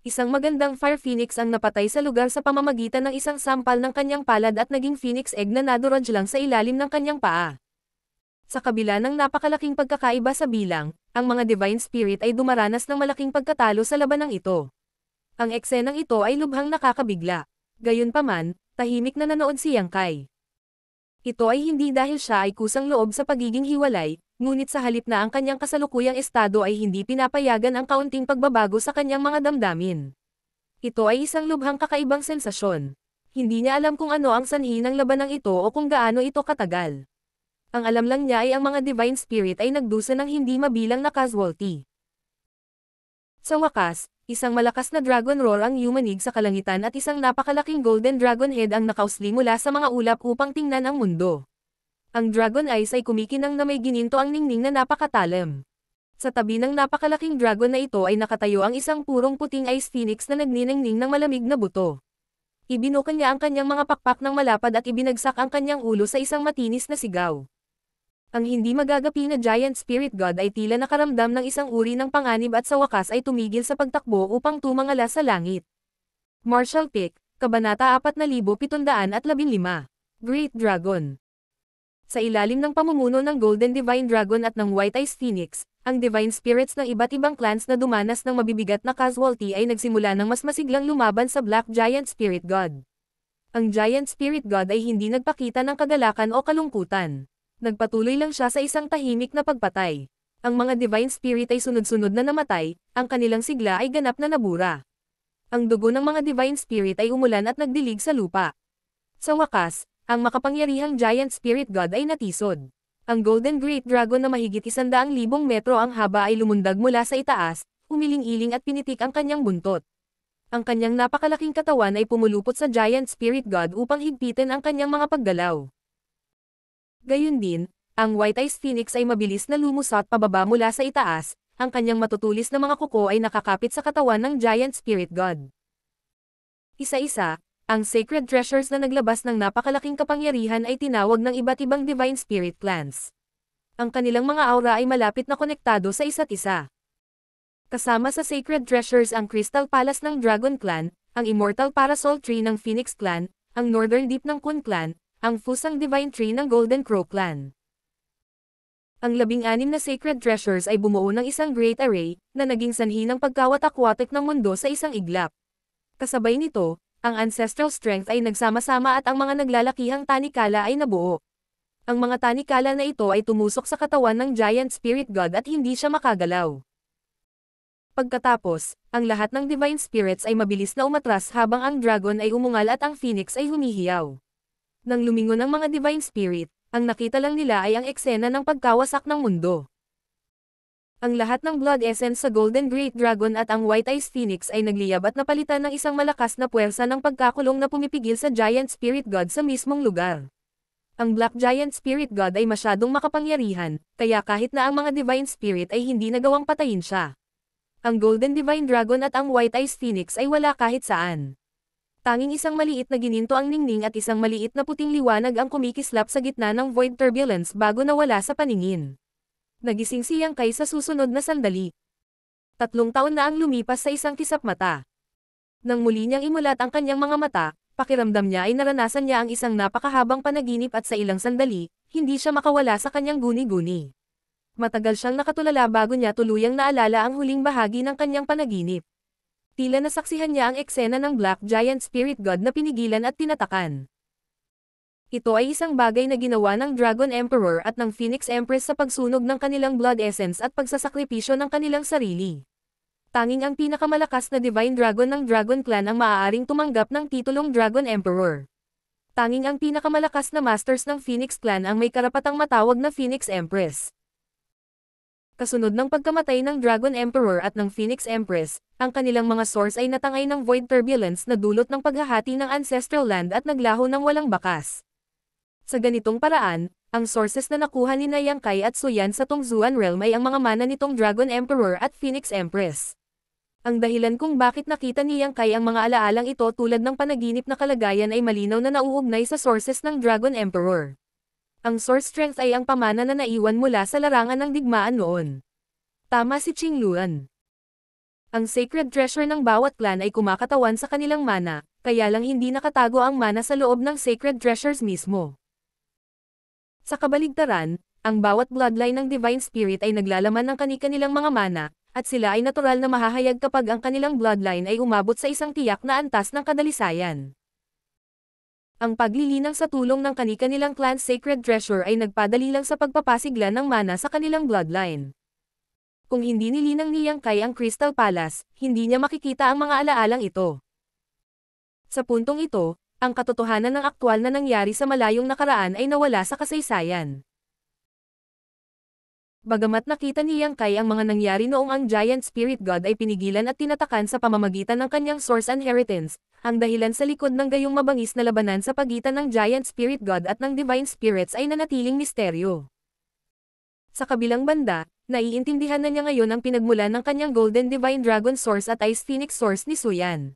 Speaker 1: isang magandang Fire Phoenix ang napatay sa lugar sa pamamagitan ng isang sampal ng kanyang palad at naging Phoenix egg na nadurodge lang sa ilalim ng kanyang paa. Sa kabila ng napakalaking pagkakaiba sa bilang, ang mga Divine Spirit ay dumaranas ng malaking pagkatalo sa labanang ito. Ang eksenang ito ay lubhang nakakabigla. Gayunpaman, tahimik na nanood si Yang Kai. Ito ay hindi dahil siya ay kusang loob sa pagiging hiwalay, ngunit sa halip na ang kanyang kasalukuyang estado ay hindi pinapayagan ang kaunting pagbabago sa kanyang mga damdamin. Ito ay isang lubhang kakaibang sensasyon. Hindi niya alam kung ano ang sanhi ng labanang ito o kung gaano ito katagal. Ang alam lang niya ay ang mga divine spirit ay nagdusa ng hindi mabilang na casualty. Sa wakas, isang malakas na dragon roar ang yumanig sa kalangitan at isang napakalaking golden dragon head ang nakausli mula sa mga ulap upang tingnan ang mundo. Ang Dragon Eyes ay kumikinang na may gininto ang ningning na napakatalim. Sa tabi ng napakalaking dragon na ito ay nakatayo ang isang purong puting ice phoenix na nagniningning ng malamig na buto. Ibinukan niya ang kanyang mga pakpak ng malapad at ibinagsak ang kanyang ulo sa isang matinis na sigaw. Ang hindi magagapi na giant spirit god ay tila nakaramdam ng isang uri ng panganib at sa wakas ay tumigil sa pagtakbo upang tumangala sa langit. Marshall Pick, Kabanata 4715, Great Dragon sa ilalim ng pamumuno ng Golden Divine Dragon at ng White Ice Phoenix, ang Divine Spirits ng iba't ibang clans na dumanas ng mabibigat na casualty ay nagsimula ng mas masiglang lumaban sa Black Giant Spirit God. Ang Giant Spirit God ay hindi nagpakita ng kagalakan o kalungkutan. Nagpatuloy lang siya sa isang tahimik na pagpatay. Ang mga Divine Spirit ay sunod-sunod na namatay, ang kanilang sigla ay ganap na nabura. Ang dugo ng mga Divine Spirit ay umulan at nagdilig sa lupa. Sa wakas, ang makapangyarihang giant spirit god ay natisod. Ang Golden Great Dragon na mahigit isandaang libong metro ang haba ay lumundag mula sa itaas, umiling-iling at pinitik ang kanyang buntot. Ang kanyang napakalaking katawan ay pumulupot sa giant spirit god upang higpitin ang kanyang mga paggalaw. Gayun din, ang White-Eyes Phoenix ay mabilis na lumusot pababa mula sa itaas, ang kanyang matutulis na mga kuko ay nakakapit sa katawan ng giant spirit god. Isa-isa, ang sacred treasures na naglabas ng napakalaking kapangyarihan ay tinawag ng iba't ibang divine spirit clans. Ang kanilang mga aura ay malapit na konektado sa isa't isa. Kasama sa sacred treasures ang Crystal Palace ng Dragon Clan, ang Immortal Parasol Tree ng Phoenix Clan, ang Northern Deep ng Kun Clan, ang Fusang Divine Tree ng Golden Crow Clan. Ang labing-anim na sacred treasures ay bumuo ng isang great array na naging sanhi ng pagkawat-aquatic ng mundo sa isang iglap. Kasabay nito, ang ancestral strength ay nagsama-sama at ang mga naglalakihang tanikala ay nabuo. Ang mga tanikala na ito ay tumusok sa katawan ng giant spirit god at hindi siya makagalaw. Pagkatapos, ang lahat ng divine spirits ay mabilis na umatras habang ang dragon ay umungal at ang phoenix ay humihiyaw. Nang lumingon ang mga divine spirit, ang nakita lang nila ay ang eksena ng pagkawasak ng mundo. Ang lahat ng blood essence sa Golden Great Dragon at ang White Eyes Phoenix ay nagliyab at napalitan ng isang malakas na puwersa ng pagkakulong na pumipigil sa Giant Spirit God sa mismong lugar. Ang Black Giant Spirit God ay masyadong makapangyarihan, kaya kahit na ang mga Divine Spirit ay hindi nagawang patayin siya. Ang Golden Divine Dragon at ang White Eyes Phoenix ay wala kahit saan. Tanging isang maliit na gininto ang ningning at isang maliit na puting liwanag ang kumikislap sa gitna ng Void Turbulence bago nawala sa paningin. Nagising siyang kaysa susunod na sandali. Tatlong taon na ang lumipas sa isang kisap mata. Nang muli niyang imulat ang kanyang mga mata, pakiramdam niya ay naranasan niya ang isang napakahabang panaginip at sa ilang sandali, hindi siya makawala sa kanyang guni-guni. Matagal siyang nakatulala bago niya tuluyang naalala ang huling bahagi ng kanyang panaginip. Tila nasaksihan niya ang eksena ng Black Giant Spirit God na pinigilan at tinatakan. Ito ay isang bagay na ginawa ng Dragon Emperor at ng Phoenix Empress sa pagsunog ng kanilang blood essence at pagsasakripisyo ng kanilang sarili. Tanging ang pinakamalakas na Divine Dragon ng Dragon Clan ang maaaring tumanggap ng titulong Dragon Emperor. Tanging ang pinakamalakas na Masters ng Phoenix Clan ang may karapatang matawag na Phoenix Empress. Kasunod ng pagkamatay ng Dragon Emperor at ng Phoenix Empress, ang kanilang mga source ay natangay ng void turbulence na dulot ng paghahati ng ancestral land at naglaho ng walang bakas. Sa ganitong paraan, ang sources na nakuha ni Nayang Kai at Suyan sa Tongzuan Realm ay ang mga mana nitong Dragon Emperor at Phoenix Empress. Ang dahilan kung bakit nakita ni Yang Kai ang mga alaalang ito tulad ng panaginip na kalagayan ay malinaw na nauugnay sa sources ng Dragon Emperor. Ang source strength ay ang pamana na naiwan mula sa larangan ng digmaan noon. Tama si Ching Luan. Ang sacred treasure ng bawat clan ay kumakatawan sa kanilang mana, kaya lang hindi nakatago ang mana sa loob ng sacred treasures mismo. Sa kabaligtaran, ang bawat bloodline ng Divine Spirit ay naglalaman ng kanilang mga mana, at sila ay natural na mahahayag kapag ang kanilang bloodline ay umabot sa isang tiyak na antas ng kadalisayan. Ang paglilinang sa tulong ng kanilang clan sacred treasure ay nagpadali lang sa pagpapasigla ng mana sa kanilang bloodline. Kung hindi nilinang ni Yang Kai ang Crystal Palace, hindi niya makikita ang mga alaalang ito. Sa puntong ito, ang katotohanan ng aktwal na nangyari sa malayong nakaraan ay nawala sa kasaysayan. Bagamat nakita ni Yang Kai ang mga nangyari noong ang Giant Spirit God ay pinigilan at tinatakan sa pamamagitan ng kanyang source and inheritance, ang dahilan sa likod ng gayong mabangis na labanan sa pagitan ng Giant Spirit God at ng Divine Spirits ay nanatiling misteryo. Sa kabilang banda, naiintindihan na niya ngayon ang pinagmulan ng kanyang Golden Divine Dragon Source at Ice Phoenix Source ni Suyan.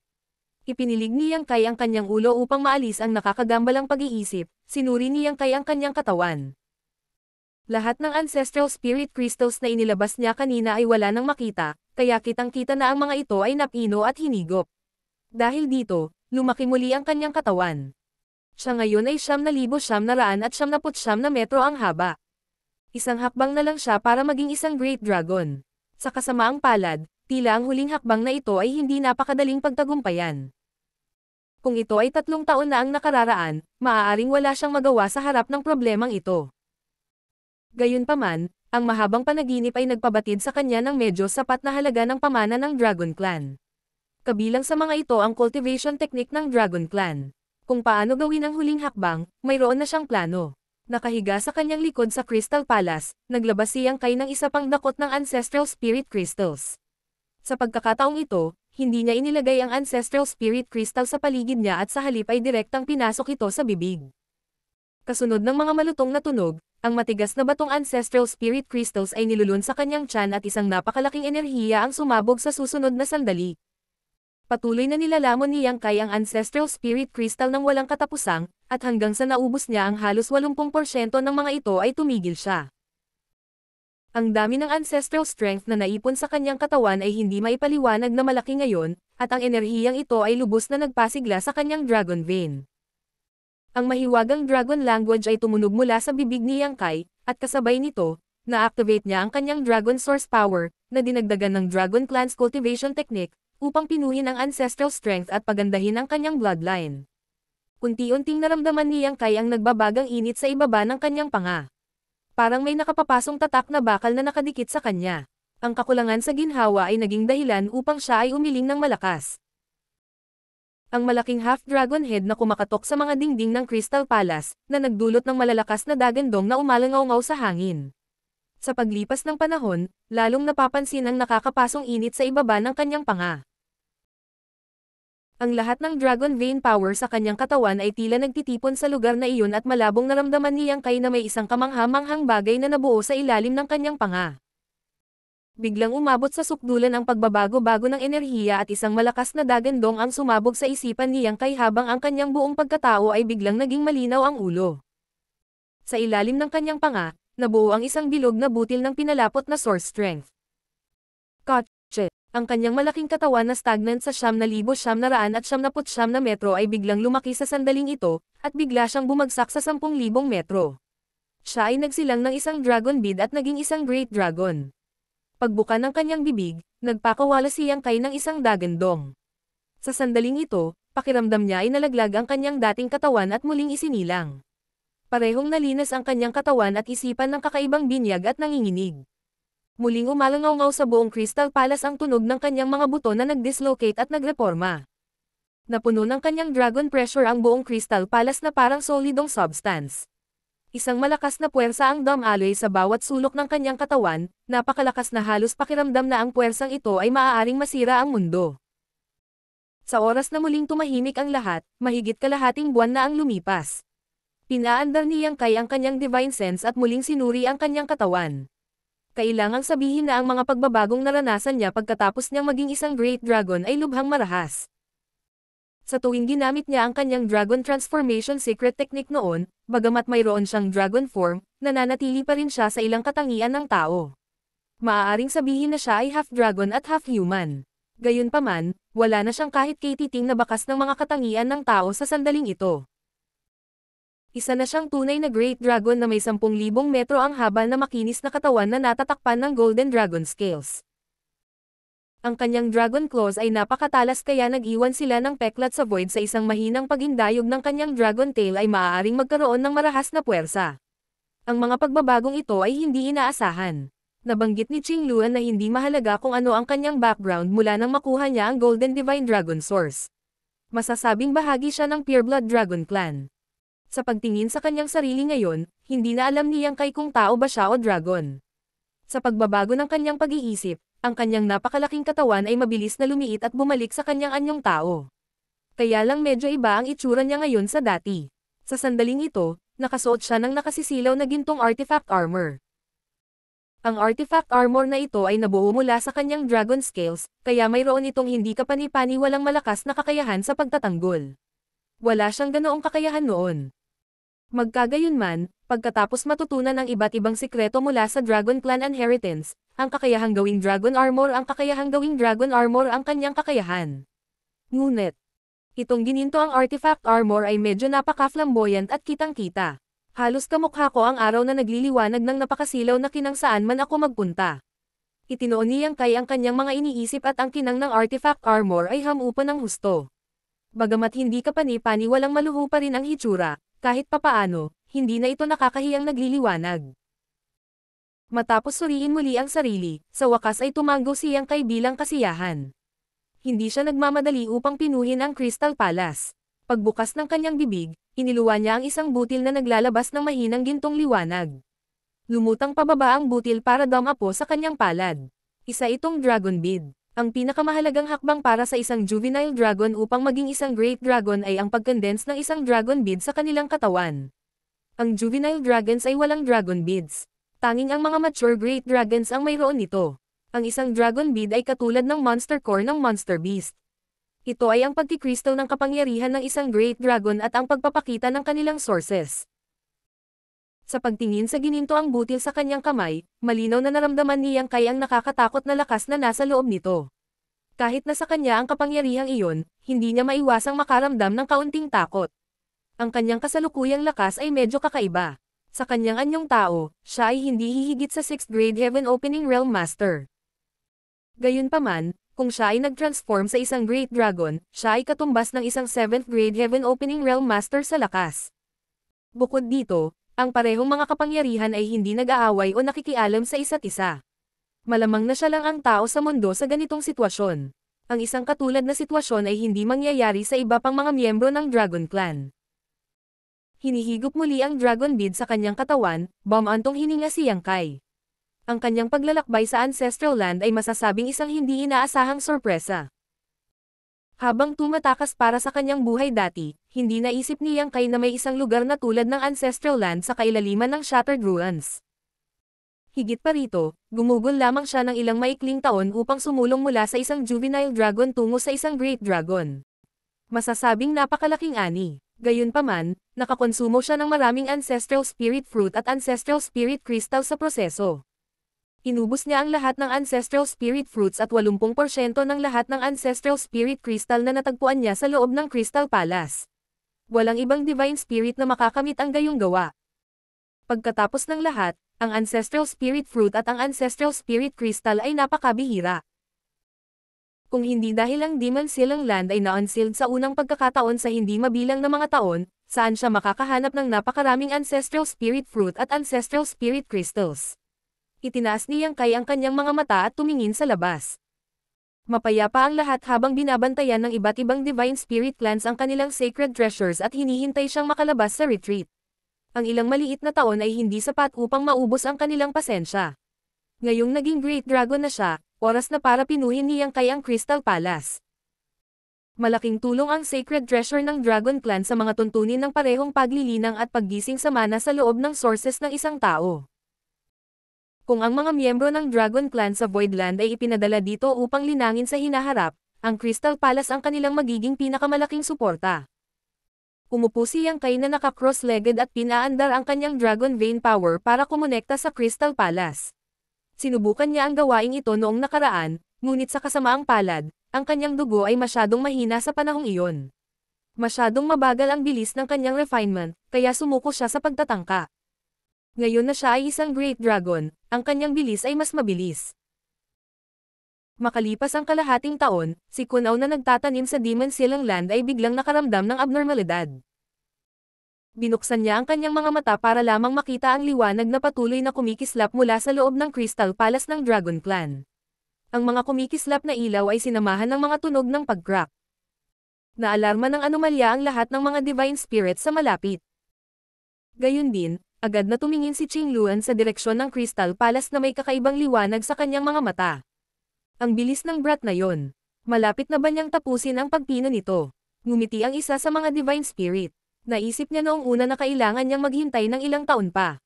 Speaker 1: Ipinilig niyang kay ang kanyang ulo upang maalis ang nakakagambalang pag-iisip, sinuri niyang kay ang kanyang katawan. Lahat ng ancestral spirit crystals na inilabas niya kanina ay wala nang makita, kaya kitang-kita na ang mga ito ay napino at hinigop. Dahil dito, lumaki muli ang kanyang katawan. Siya ngayon ay siyam na libo siyam na raan at siyam na putsyam na metro ang haba. Isang hakbang na lang siya para maging isang Great Dragon. Sa kasamaang palad, tila ang huling hakbang na ito ay hindi napakadaling pagtagumpayan. Kung ito ay tatlong taon na ang nakararaan, maaaring wala siyang magawa sa harap ng problemang ito. Gayunpaman, ang mahabang panaginip ay nagpabatid sa kanya ng medyo sapat na halaga ng pamana ng Dragon Clan. Kabilang sa mga ito ang cultivation technique ng Dragon Clan. Kung paano gawin ang huling hakbang, mayroon na siyang plano. Nakahiga sa kanyang likod sa Crystal Palace, naglabas siyang kay ng isa pang dakot ng Ancestral Spirit Crystals. Sa pagkakataong ito, hindi niya inilagay ang ancestral spirit crystal sa paligid niya at sa halip ay direktang pinasok ito sa bibig. Kasunod ng mga malutong na tunog, ang matigas na batong ancestral spirit crystals ay nilulun sa kanyang tiyan at isang napakalaking enerhiya ang sumabog sa susunod na sandali. Patuloy na nilalamon ni Yang Kai ang ancestral spirit crystal ng walang katapusang, at hanggang sa naubos niya ang halos 80% ng mga ito ay tumigil siya. Ang dami ng ancestral strength na naipon sa kanyang katawan ay hindi maipaliwanag na malaki ngayon, at ang enerhiyang ito ay lubos na nagpasigla sa kanyang dragon vein. Ang mahiwagang dragon language ay tumunog mula sa bibig ni Yang Kai, at kasabay nito, na-activate niya ang kanyang dragon source power, na dinagdagan ng Dragon Clan's cultivation technique, upang pinuhin ang ancestral strength at pagandahin ang kanyang bloodline. kunti unting naramdaman ni Yang Kai ang nagbabagang init sa ibaba ng kanyang panga. Parang may nakapapasong tatak na bakal na nakadikit sa kanya. Ang kakulangan sa ginhawa ay naging dahilan upang siya ay umiling ng malakas. Ang malaking half-dragon head na kumakatok sa mga dingding ng Crystal Palace, na nagdulot ng malalakas na dagandong na umalangaw sa hangin. Sa paglipas ng panahon, lalong napapansin ang nakakapasong init sa ibaba ng kanyang panga. Ang lahat ng dragon vein power sa kanyang katawan ay tila nagtitipon sa lugar na iyon at malabong naramdaman ni Yang Kai na may isang kamanghamanghang bagay na nabuo sa ilalim ng kanyang panga. Biglang umabot sa sukdulan ang pagbabago-bago ng enerhiya at isang malakas na dagandong ang sumabog sa isipan ni Yang Kai habang ang kanyang buong pagkatao ay biglang naging malinaw ang ulo. Sa ilalim ng kanyang panga, nabuo ang isang bilog na butil ng pinalapot na source strength. Cut! Ang kanyang malaking katawan na stagnant sa siyam na libo siyam na raan at siyam na put siyam na metro ay biglang lumaki sa sandaling ito, at bigla siyang bumagsak sa sampung libong metro. Siya ay nagsilang ng isang dragon bead at naging isang great dragon. Pagbuka ng kanyang bibig, nagpakawala siyang kay ng isang dagandong. Sa sandaling ito, pakiramdam niya ay nalaglag ang kanyang dating katawan at muling isinilang. Parehong nalinas ang kanyang katawan at isipan ng kakaibang binyag at nanginginig. Muling umalangaw sa buong Crystal Palace ang tunog ng kanyang mga buto na nag-dislocate at nagreporma. Napuno ng kanyang dragon pressure ang buong Crystal Palace na parang solidong substance. Isang malakas na puwersa ang Dom Alloy sa bawat sulok ng kanyang katawan, napakalakas na halos pakiramdam na ang puwersang ito ay maaaring masira ang mundo. Sa oras na muling tumahimik ang lahat, mahigit kalahating buwan na ang lumipas. Pinaandar niyang kay ang kanyang divine sense at muling sinuri ang kanyang katawan kailangan sabihin na ang mga pagbabagong naranasan niya pagkatapos niyang maging isang Great Dragon ay lubhang marahas. Sa tuwing ginamit niya ang kanyang Dragon Transformation Secret Technique noon, bagamat mayroon siyang Dragon Form, nananatili pa rin siya sa ilang katangian ng tao. Maaaring sabihin na siya ay half-dragon at half-human. Gayunpaman, wala na siyang kahit katiting na bakas ng mga katangian ng tao sa sandaling ito isa na siyang tunay na Great Dragon na may 10,000 metro ang haba na makinis na katawan na natatakpan ng Golden Dragon Scales. Ang kanyang Dragon Claws ay napakatalas kaya nag-iwan sila ng peklat sa void sa isang mahinang pagindayog ng kanyang Dragon Tail ay maaaring magkaroon ng marahas na puwersa. Ang mga pagbabagong ito ay hindi inaasahan. Nabanggit ni Ching Luan na hindi mahalaga kung ano ang kanyang background mula nang makuha niya ang Golden Divine Dragon Source. Masasabing bahagi siya ng Pure Dragon Clan sa pagtingin sa kanyang sarili ngayon, hindi na alam niyang kay kung tao ba siya o dragon. Sa pagbabago ng kanyang pag-iisip, ang kanyang napakalaking katawan ay mabilis na lumiit at bumalik sa kanyang anyong tao. Kaya lang medyo iba ang itsura niya ngayon sa dati. Sa sandaling ito, nakasuot siya ng nakasisilaw na gintong artifact armor. Ang artifact armor na ito ay nabuo mula sa kanyang dragon scales, kaya mayroon itong hindi kapanipani walang malakas na kakayahan sa pagtatanggol. Wala siyang ganoong kakayahan noon. Magkagayunman, pagkatapos matutunan ang iba't ibang sikreto mula sa Dragon Clan Inheritance, ang kakayahang gawing Dragon Armor ang kakayahang gawing Dragon Armor ang kanyang kakayahan. Ngunit, itong gininto ang Artifact Armor ay medyo napaka-flamboyant at kitang-kita. Halos kamukha ko ang araw na nagliliwanag ng napakasilaw na kinang saan man ako magpunta. Itinoon niyang kay ang kanyang mga iniisip at ang kinang ng Artifact Armor ay hamupa ng husto. Bagamat hindi ka panipani walang maluho pa rin ang hitsura, kahit papaano, hindi na ito nakakahiyang nagliliwanag. Matapos suriin muli ang sarili, sa wakas ay tumango siyang kay bilang kasiyahan. Hindi siya nagmamadali upang pinuhin ang Crystal Palace. Pagbukas ng kanyang bibig, iniluwa niya ang isang butil na naglalabas ng mahinang gintong liwanag. Lumutang pababa ang butil para damapo sa kanyang palad. Isa itong dragon bead. Ang pinakamahalagang hakbang para sa isang juvenile dragon upang maging isang great dragon ay ang pagkondense ng isang dragon bead sa kanilang katawan. Ang juvenile dragons ay walang dragon beads. Tanging ang mga mature great dragons ang mayroon nito. Ang isang dragon bead ay katulad ng monster core ng monster beast. Ito ay ang pagkikristo ng kapangyarihan ng isang great dragon at ang pagpapakita ng kanilang sources. Sa pagtingin sa gininto ang butil sa kanyang kamay, malinaw na naramdaman niyang kay ang nakakatakot na lakas na nasa loob nito. Kahit nasa kanya ang kapangyarihang iyon, hindi niya maiwasang makaramdam ng kaunting takot. Ang kanyang kasalukuyang lakas ay medyo kakaiba. Sa kanyang anyong tao, siya ay hindi hihigit sa 6th grade Heaven Opening Realm Master. Gayunpaman, kung siya ay nag-transform sa isang Great Dragon, siya ay katumbas ng isang 7th grade Heaven Opening Realm Master sa lakas. Bukod dito, ang parehong mga kapangyarihan ay hindi nag-aaway o nakikialam sa isa't isa. Malamang na siya lang ang tao sa mundo sa ganitong sitwasyon. Ang isang katulad na sitwasyon ay hindi mangyayari sa iba pang mga miyembro ng Dragon Clan. Hinihigop muli ang Dragon Bead sa kanyang katawan, bamantong hininga si Yang Kai. Ang kanyang paglalakbay sa Ancestral Land ay masasabing isang hindi inaasahang sorpresa. Habang tumatakas para sa kanyang buhay dati, hindi naisip niyang kay na may isang lugar na tulad ng ancestral land sa kailaliman ng shattered ruins. Higit pa rito, gumugol lamang siya ng ilang maikling taon upang sumulong mula sa isang juvenile dragon tungo sa isang great dragon. Masasabing napakalaking ani. Gayunpaman, nakakonsumo siya ng maraming ancestral spirit fruit at ancestral spirit crystal sa proseso. Inubos niya ang lahat ng Ancestral Spirit Fruits at 80% ng lahat ng Ancestral Spirit Crystal na natagpuan niya sa loob ng Crystal Palace. Walang ibang Divine Spirit na makakamit ang gayong gawa. Pagkatapos ng lahat, ang Ancestral Spirit Fruit at ang Ancestral Spirit Crystal ay napakabihira. Kung hindi dahil ang Demon Silang Land ay na-unsealed sa unang pagkakataon sa hindi mabilang na mga taon, saan siya makakahanap ng napakaraming Ancestral Spirit Fruit at Ancestral Spirit Crystals? itinaas ni kay ang kanyang mga mata at tumingin sa labas. Mapayapa ang lahat habang binabantayan ng iba't ibang Divine Spirit clans ang kanilang sacred treasures at hinihintay siyang makalabas sa retreat. Ang ilang maliit na taon ay hindi sapat upang maubos ang kanilang pasensya. Ngayong naging Great Dragon na siya, oras na para pinuhin ni Yang ang Crystal Palace. Malaking tulong ang sacred treasure ng Dragon Clan sa mga tuntunin ng parehong paglilinang at paggising sa mana sa loob ng sources ng isang tao. Kung ang mga miyembro ng Dragon Clan sa Voidland ay ipinadala dito upang linangin sa hinaharap, ang Crystal Palace ang kanilang magiging pinakamalaking suporta. Umupo si Yang Kai na naka-cross-legged at pinaandar ang kanyang Dragon Vein Power para kumonekta sa Crystal Palace. Sinubukan niya ang gawaing ito noong nakaraan, ngunit sa kasamaang palad, ang kanyang dugo ay masyadong mahina sa panahong iyon. Masyadong mabagal ang bilis ng kanyang refinement, kaya sumuko siya sa pagtatangka. Ngayon na siya ay isang Great Dragon, ang kanyang bilis ay mas mabilis. Makalipas ang kalahating taon, si Kunaw na nagtatanim sa Demon Silang Land ay biglang nakaramdam ng abnormalidad. Binuksan niya ang kanyang mga mata para lamang makita ang liwanag na patuloy na kumikislap mula sa loob ng Crystal Palace ng Dragon Clan. Ang mga kumikislap na ilaw ay sinamahan ng mga tunog ng pagkrak. Naalarma ng anomalya ang lahat ng mga divine spirits sa malapit. Gayun din, agad na tumingin si Ching Luan sa direksyon ng Crystal Palace na may kakaibang liwanag sa kanyang mga mata. Ang bilis ng brat na yon. Malapit na ba niyang tapusin ang pagpino nito? Ngumiti ang isa sa mga Divine Spirit. Naisip niya noong una na kailangan niyang maghintay ng ilang taon pa.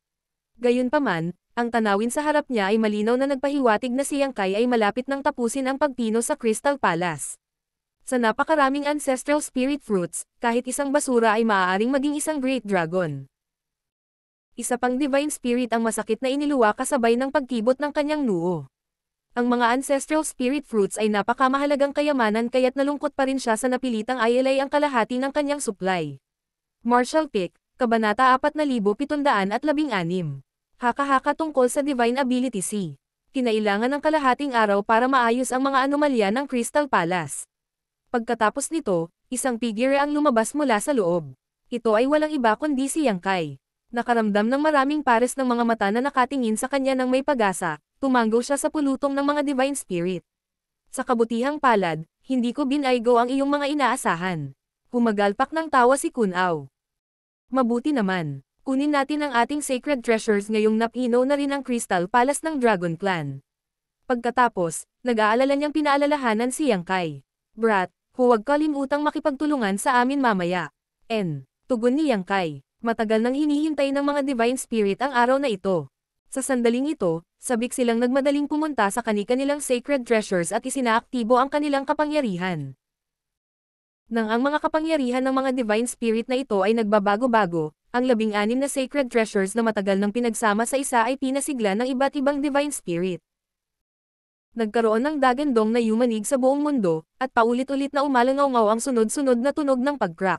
Speaker 1: Gayunpaman, ang tanawin sa harap niya ay malinaw na nagpahiwatig na si Yang Kai ay malapit nang tapusin ang pagpino sa Crystal Palace. Sa napakaraming ancestral spirit fruits, kahit isang basura ay maaaring maging isang great dragon. Isa pang divine spirit ang masakit na iniluwa kasabay ng pagkibot ng kanyang nuo. Ang mga ancestral spirit fruits ay napakamahalagang kayamanan kaya't nalungkot pa rin siya sa napilitang ILA ang kalahati ng kanyang supply. Marshall Pick, Kabanata 4716 Hakahaka tungkol sa Divine Ability C. Kinailangan ng kalahating araw para maayos ang mga anomalya ng Crystal Palace. Pagkatapos nito, isang figure ang lumabas mula sa loob. Ito ay walang iba kundi si Yangkai nakaramdam ng maraming pares ng mga mata na nakatingin sa kanya ng may pag-asa, tumango siya sa pulutong ng mga divine spirit. Sa kabutihang palad, hindi ko binaygo ang iyong mga inaasahan. Humagalpak ng tawa si Kunao. Mabuti naman. Kunin natin ang ating sacred treasures ngayong napino na rin ang crystal palace ng Dragon Clan. Pagkatapos, nag-aalala niyang pinaalalahanan si Yang Kai. Brat, huwag kalimutang makipagtulungan sa amin mamaya. N. Tugon ni Yang Kai matagal nang hinihintay ng mga Divine Spirit ang araw na ito. Sa sandaling ito, sabik silang nagmadaling pumunta sa kani-kanilang sacred treasures at isinaaktibo ang kanilang kapangyarihan. Nang ang mga kapangyarihan ng mga divine spirit na ito ay nagbabago-bago, ang labing-anim na sacred treasures na matagal nang pinagsama sa isa ay pinasigla ng iba't ibang divine spirit. Nagkaroon ng dagandong na yumanig sa buong mundo, at paulit-ulit na umalangaw ang sunod-sunod na tunog ng pagkrak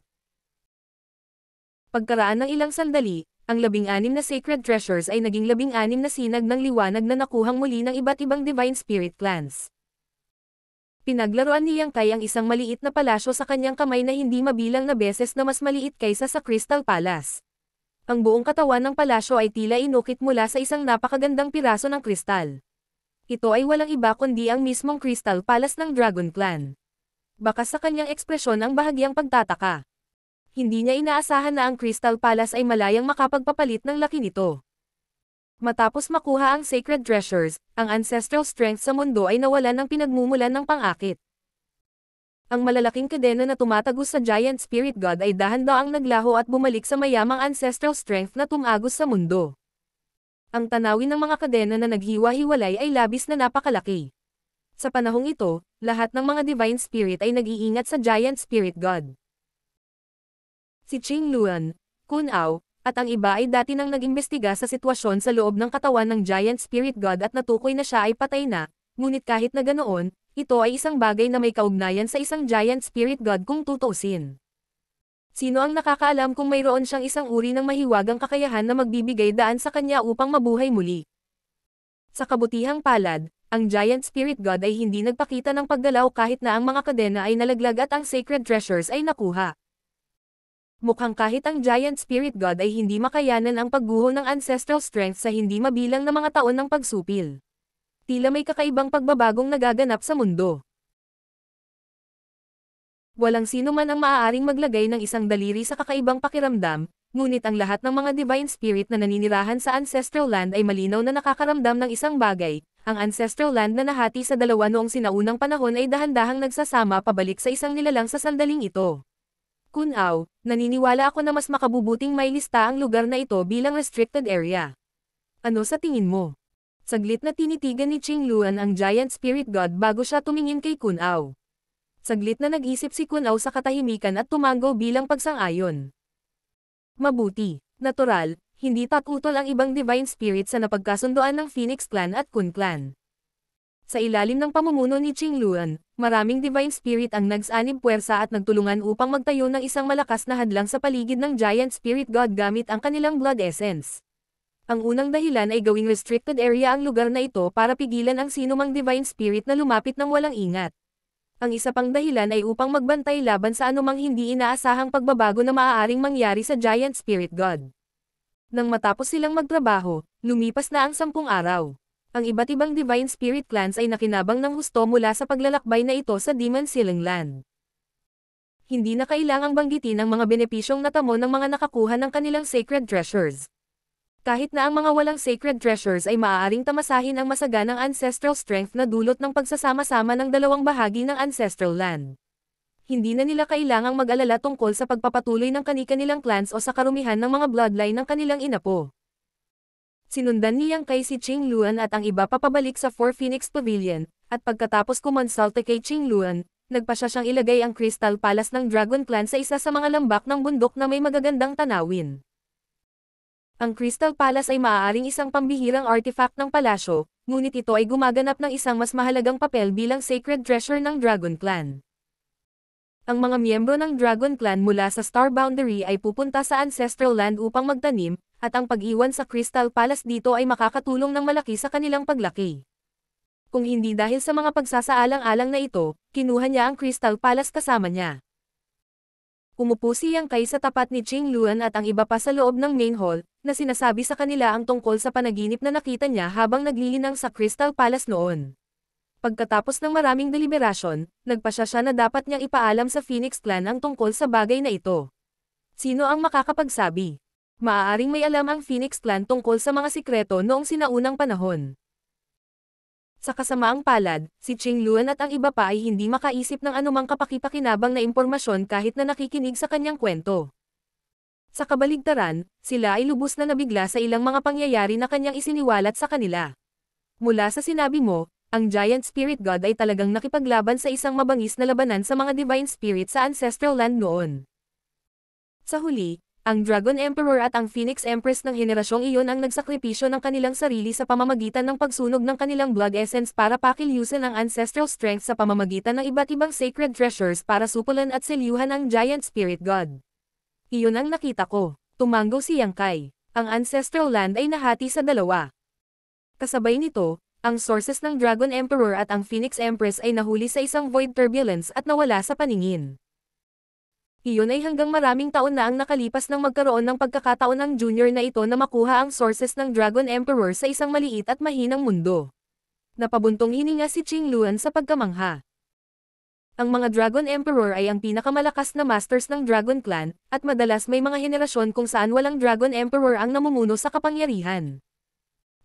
Speaker 1: pagkaraan ng ilang sandali, ang labing-anim na sacred treasures ay naging labing-anim na sinag ng liwanag na nakuhang muli ng iba't ibang divine spirit clans. Pinaglaruan ni Yang Kai ang isang maliit na palasyo sa kanyang kamay na hindi mabilang na beses na mas maliit kaysa sa Crystal Palace. Ang buong katawan ng palasyo ay tila inukit mula sa isang napakagandang piraso ng kristal. Ito ay walang iba kundi ang mismong Crystal Palace ng Dragon Clan. Baka sa kanyang ekspresyon ang bahagyang pagtataka hindi niya inaasahan na ang Crystal Palace ay malayang makapagpapalit ng laki nito. Matapos makuha ang sacred treasures, ang ancestral strength sa mundo ay nawalan ng pinagmumulan ng pangakit. Ang malalaking kadena na tumatagos sa giant spirit god ay dahan-daang naglaho at bumalik sa mayamang ancestral strength na tumagos sa mundo. Ang tanawin ng mga kadena na naghiwa-hiwalay ay labis na napakalaki. Sa panahong ito, lahat ng mga divine spirit ay nag-iingat sa giant spirit god si Ching Luan, Kun Ao, at ang iba ay dati nang nag-imbestiga sa sitwasyon sa loob ng katawan ng Giant Spirit God at natukoy na siya ay patay na, ngunit kahit na ganoon, ito ay isang bagay na may kaugnayan sa isang Giant Spirit God kung tutusin. Sino ang nakakaalam kung mayroon siyang isang uri ng mahiwagang kakayahan na magbibigay daan sa kanya upang mabuhay muli? Sa kabutihang palad, ang Giant Spirit God ay hindi nagpakita ng paggalaw kahit na ang mga kadena ay nalaglag at ang sacred treasures ay nakuha. Mukhang kahit ang Giant Spirit God ay hindi makayanan ang pagguho ng ancestral strength sa hindi mabilang na mga taon ng pagsupil. Tila may kakaibang pagbabagong nagaganap sa mundo. Walang sino man ang maaaring maglagay ng isang daliri sa kakaibang pakiramdam, ngunit ang lahat ng mga divine spirit na naninirahan sa ancestral land ay malinaw na nakakaramdam ng isang bagay. Ang ancestral land na nahati sa dalawa noong sinaunang panahon ay dahan-dahang nagsasama pabalik sa isang nilalang sa sandaling ito. Kunaw, naniniwala ako na mas makabubuting may lista ang lugar na ito bilang restricted area. Ano sa tingin mo? Saglit na tinitigan ni Ching Luan ang giant spirit god bago siya tumingin kay Kunaw. Saglit na nag-isip si Kunaw sa katahimikan at tumango bilang pagsang-ayon. Mabuti, natural, hindi tatutol ang ibang divine spirit sa napagkasundoan ng Phoenix Clan at Kun Clan. Sa ilalim ng pamumuno ni Ching Luan, maraming divine spirit ang nagsanib puwersa at nagtulungan upang magtayo ng isang malakas na hadlang sa paligid ng giant spirit god gamit ang kanilang blood essence. Ang unang dahilan ay gawing restricted area ang lugar na ito para pigilan ang sinumang divine spirit na lumapit ng walang ingat. Ang isa pang dahilan ay upang magbantay laban sa anumang hindi inaasahang pagbabago na maaaring mangyari sa giant spirit god. Nang matapos silang magtrabaho, lumipas na ang sampung araw ang iba't ibang Divine Spirit clans ay nakinabang ng husto mula sa paglalakbay na ito sa Demon Sealing Land. Hindi na kailangang banggitin ang mga benepisyong natamo ng mga nakakuha ng kanilang sacred treasures. Kahit na ang mga walang sacred treasures ay maaaring tamasahin ang masaganang ancestral strength na dulot ng pagsasama-sama ng dalawang bahagi ng ancestral land. Hindi na nila kailangang mag-alala tungkol sa pagpapatuloy ng kanikanilang clans o sa karumihan ng mga bloodline ng kanilang inapo. Sinundan niyang kay si Ching Luan at ang iba papabalik sa Four Phoenix Pavilion, at pagkatapos kumonsalte kay Ching Luan, nagpasya siyang ilagay ang Crystal Palace ng Dragon Clan sa isa sa mga lambak ng bundok na may magagandang tanawin. Ang Crystal Palace ay maaaring isang pambihirang artifact ng palasyo, ngunit ito ay gumaganap ng isang mas mahalagang papel bilang sacred treasure ng Dragon Clan. Ang mga miyembro ng Dragon Clan mula sa Star Boundary ay pupunta sa Ancestral Land upang magtanim, at ang pag-iwan sa Crystal Palace dito ay makakatulong ng malaki sa kanilang paglaki. Kung hindi dahil sa mga pagsasaalang-alang na ito, kinuha niya ang Crystal Palace kasama niya. Umupo si Yang Kai sa tapat ni Ching Luan at ang iba pa sa loob ng main hall, na sinasabi sa kanila ang tungkol sa panaginip na nakita niya habang naglilinang sa Crystal Palace noon. Pagkatapos ng maraming deliberasyon, nagpasya siya na dapat niyang ipaalam sa Phoenix Clan ang tungkol sa bagay na ito. Sino ang makakapagsabi? Maaaring may alam ang Phoenix Clan tungkol sa mga sikreto noong sinaunang panahon. Sa kasamaang palad, si Ching Luan at ang iba pa ay hindi makaisip ng anumang kapakipakinabang na impormasyon kahit na nakikinig sa kanyang kwento. Sa kabaligtaran, sila ay lubos na nabigla sa ilang mga pangyayari na kanyang isiniwalat sa kanila. Mula sa sinabi mo, ang Giant Spirit God ay talagang nakipaglaban sa isang mabangis na labanan sa mga Divine Spirit sa Ancestral Land noon. Sa huli, ang Dragon Emperor at ang Phoenix Empress ng henerasyong iyon ang nagsakripisyo ng kanilang sarili sa pamamagitan ng pagsunog ng kanilang blood essence para pakilyusin ang ancestral strength sa pamamagitan ng iba't ibang sacred treasures para supulan at selyuhan ang giant spirit god. Iyon ang nakita ko. Tumanggo si Yang Kai. Ang ancestral land ay nahati sa dalawa. Kasabay nito, ang sources ng Dragon Emperor at ang Phoenix Empress ay nahuli sa isang void turbulence at nawala sa paningin. Iyon ay hanggang maraming taon na ang nakalipas nang magkaroon ng pagkakataon ng junior na ito na makuha ang sources ng Dragon Emperor sa isang maliit at mahinang mundo. Napabuntong hininga si Ching Luan sa pagkamangha. Ang mga Dragon Emperor ay ang pinakamalakas na masters ng Dragon Clan, at madalas may mga henerasyon kung saan walang Dragon Emperor ang namumuno sa kapangyarihan.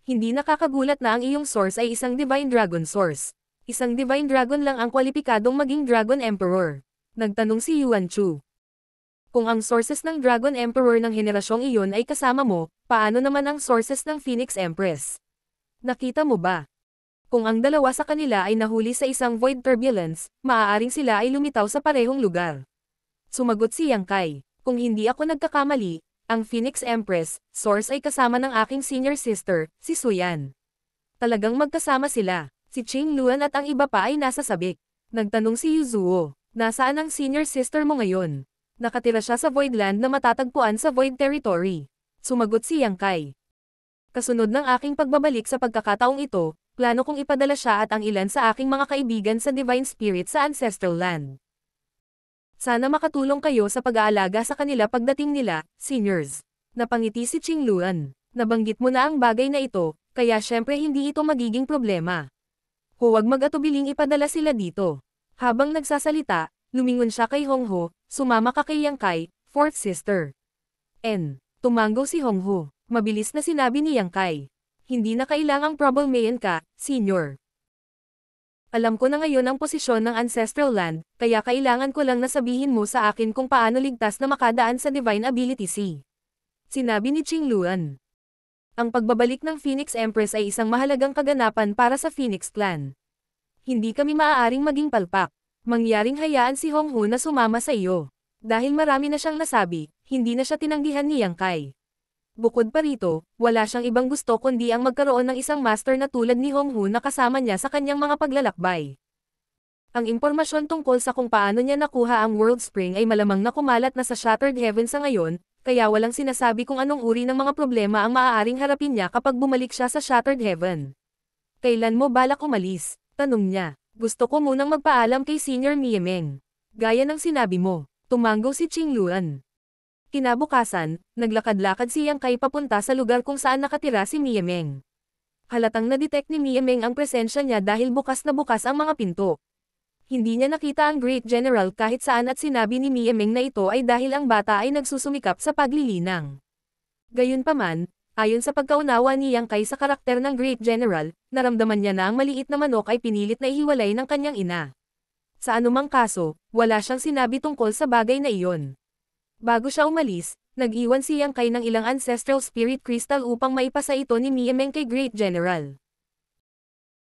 Speaker 1: Hindi nakakagulat na ang iyong source ay isang Divine Dragon Source. Isang Divine Dragon lang ang kwalipikadong maging Dragon Emperor. Nagtanong si Yuan Chu. Kung ang sources ng Dragon Emperor ng henerasyong iyon ay kasama mo, paano naman ang sources ng Phoenix Empress? Nakita mo ba? Kung ang dalawa sa kanila ay nahuli sa isang void turbulence, maaaring sila ay lumitaw sa parehong lugar. Sumagot si Yang Kai, kung hindi ako nagkakamali, ang Phoenix Empress, source ay kasama ng aking senior sister, si Suyan. Talagang magkasama sila, si Ching Luan at ang iba pa ay nasa sabik. Nagtanong si Yuzuo, Nasaan ang senior sister mo ngayon? Nakatira siya sa Voidland na matatagpuan sa Void Territory. Sumagot si Yang Kai. Kasunod ng aking pagbabalik sa pagkakataong ito, plano kong ipadala siya at ang ilan sa aking mga kaibigan sa Divine Spirit sa Ancestral Land. Sana makatulong kayo sa pag-aalaga sa kanila pagdating nila, seniors. Napangiti si Ching Luan. Nabanggit mo na ang bagay na ito, kaya syempre hindi ito magiging problema. Huwag mag-atubiling ipadala sila dito. Habang nagsasalita, lumingon siya kay Hongho, sumama ka kay Yangkai, fourth sister. N. Tumango si Hongho. Mabilis na sinabi ni Yangkai. Hindi na kailangang problem mayan ka, senior. Alam ko na ngayon ang posisyon ng Ancestral Land, kaya kailangan ko lang nasabihin mo sa akin kung paano ligtas na makadaan sa Divine Ability C. Sinabi ni Ching Luan. Ang pagbabalik ng Phoenix Empress ay isang mahalagang kaganapan para sa Phoenix Clan hindi kami maaaring maging palpak. Mangyaring hayaan si Hong Hoon na sumama sa iyo. Dahil marami na siyang nasabi, hindi na siya tinanggihan ni Yang Kai. Bukod pa rito, wala siyang ibang gusto kundi ang magkaroon ng isang master na tulad ni Hong Hoon na kasama niya sa kanyang mga paglalakbay. Ang impormasyon tungkol sa kung paano niya nakuha ang World Spring ay malamang na kumalat na sa Shattered Heaven sa ngayon, kaya walang sinasabi kung anong uri ng mga problema ang maaaring harapin niya kapag bumalik siya sa Shattered Heaven. Kailan mo balak umalis? tanong niya. Gusto ko munang magpaalam kay Senior Miemeng. Gaya ng sinabi mo, tumango si Ching Luan. Kinabukasan, naglakad-lakad siyang kay papunta sa lugar kung saan nakatira si Miemeng. Halatang na-detect ni Miemeng ang presensya niya dahil bukas na bukas ang mga pinto. Hindi niya nakita ang Great General kahit saan at sinabi ni Miemeng na ito ay dahil ang bata ay nagsusumikap sa paglilinang. Gayunpaman, Ayon sa pagkaunawa ni Yang Kai sa karakter ng Great General, naramdaman niya na ang maliit na manok ay pinilit na ihiwalay ng kanyang ina. Sa anumang kaso, wala siyang sinabi tungkol sa bagay na iyon. Bago siya umalis, nag-iwan si Yang Kai ng ilang ancestral spirit crystal upang maipasa ito ni Miemeng kay Great General.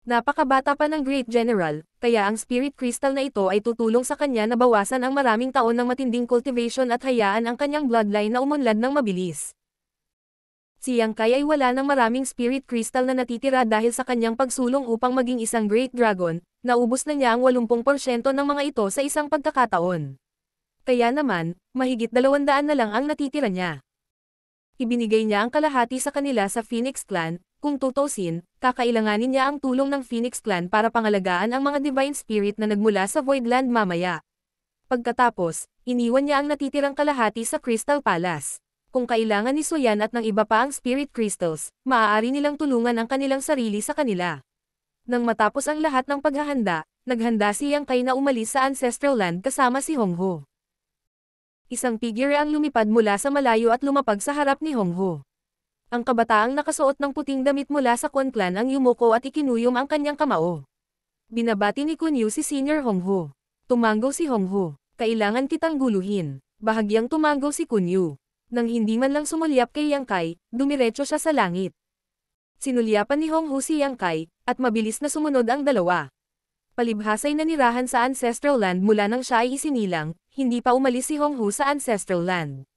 Speaker 1: Napakabata pa ng Great General, kaya ang spirit crystal na ito ay tutulong sa kanya na bawasan ang maraming taon ng matinding cultivation at hayaan ang kanyang bloodline na umunlad ng mabilis. Si Yang Kai ay wala ng maraming spirit crystal na natitira dahil sa kanyang pagsulong upang maging isang Great Dragon, naubos na niya ang 80% ng mga ito sa isang pagkakataon. Kaya naman, mahigit 200 na lang ang natitira niya. Ibinigay niya ang kalahati sa kanila sa Phoenix Clan, kung tutusin, kakailanganin niya ang tulong ng Phoenix Clan para pangalagaan ang mga Divine Spirit na nagmula sa Voidland mamaya. Pagkatapos, iniwan niya ang natitirang kalahati sa Crystal Palace. Kung kailangan ni Soyan at ng iba pa ang spirit crystals, maaari nilang tulungan ang kanilang sarili sa kanila. Nang matapos ang lahat ng paghahanda, naghanda si Yang Kai na umalis sa Ancestral Land kasama si Hongho. Isang figure ang lumipad mula sa malayo at lumapag sa harap ni Hongho. Ang kabataang nakasuot ng puting damit mula sa Clan ang yumuko at ikinuyom ang kanyang kamao. Binabati ni Kunyu si Senior Hongho. Tumango si Hongho. Kailangan kitang guluhin. Bahagyang tumango si Kunyu nang hindi man lang sumulyap kay Yang Kai, dumiretso siya sa langit. Sinulyapan ni Hong Hu si Yang Kai, at mabilis na sumunod ang dalawa. Palibhas ay nanirahan sa Ancestral Land mula nang siya ay isinilang, hindi pa umalis si Hong Hu sa Ancestral Land.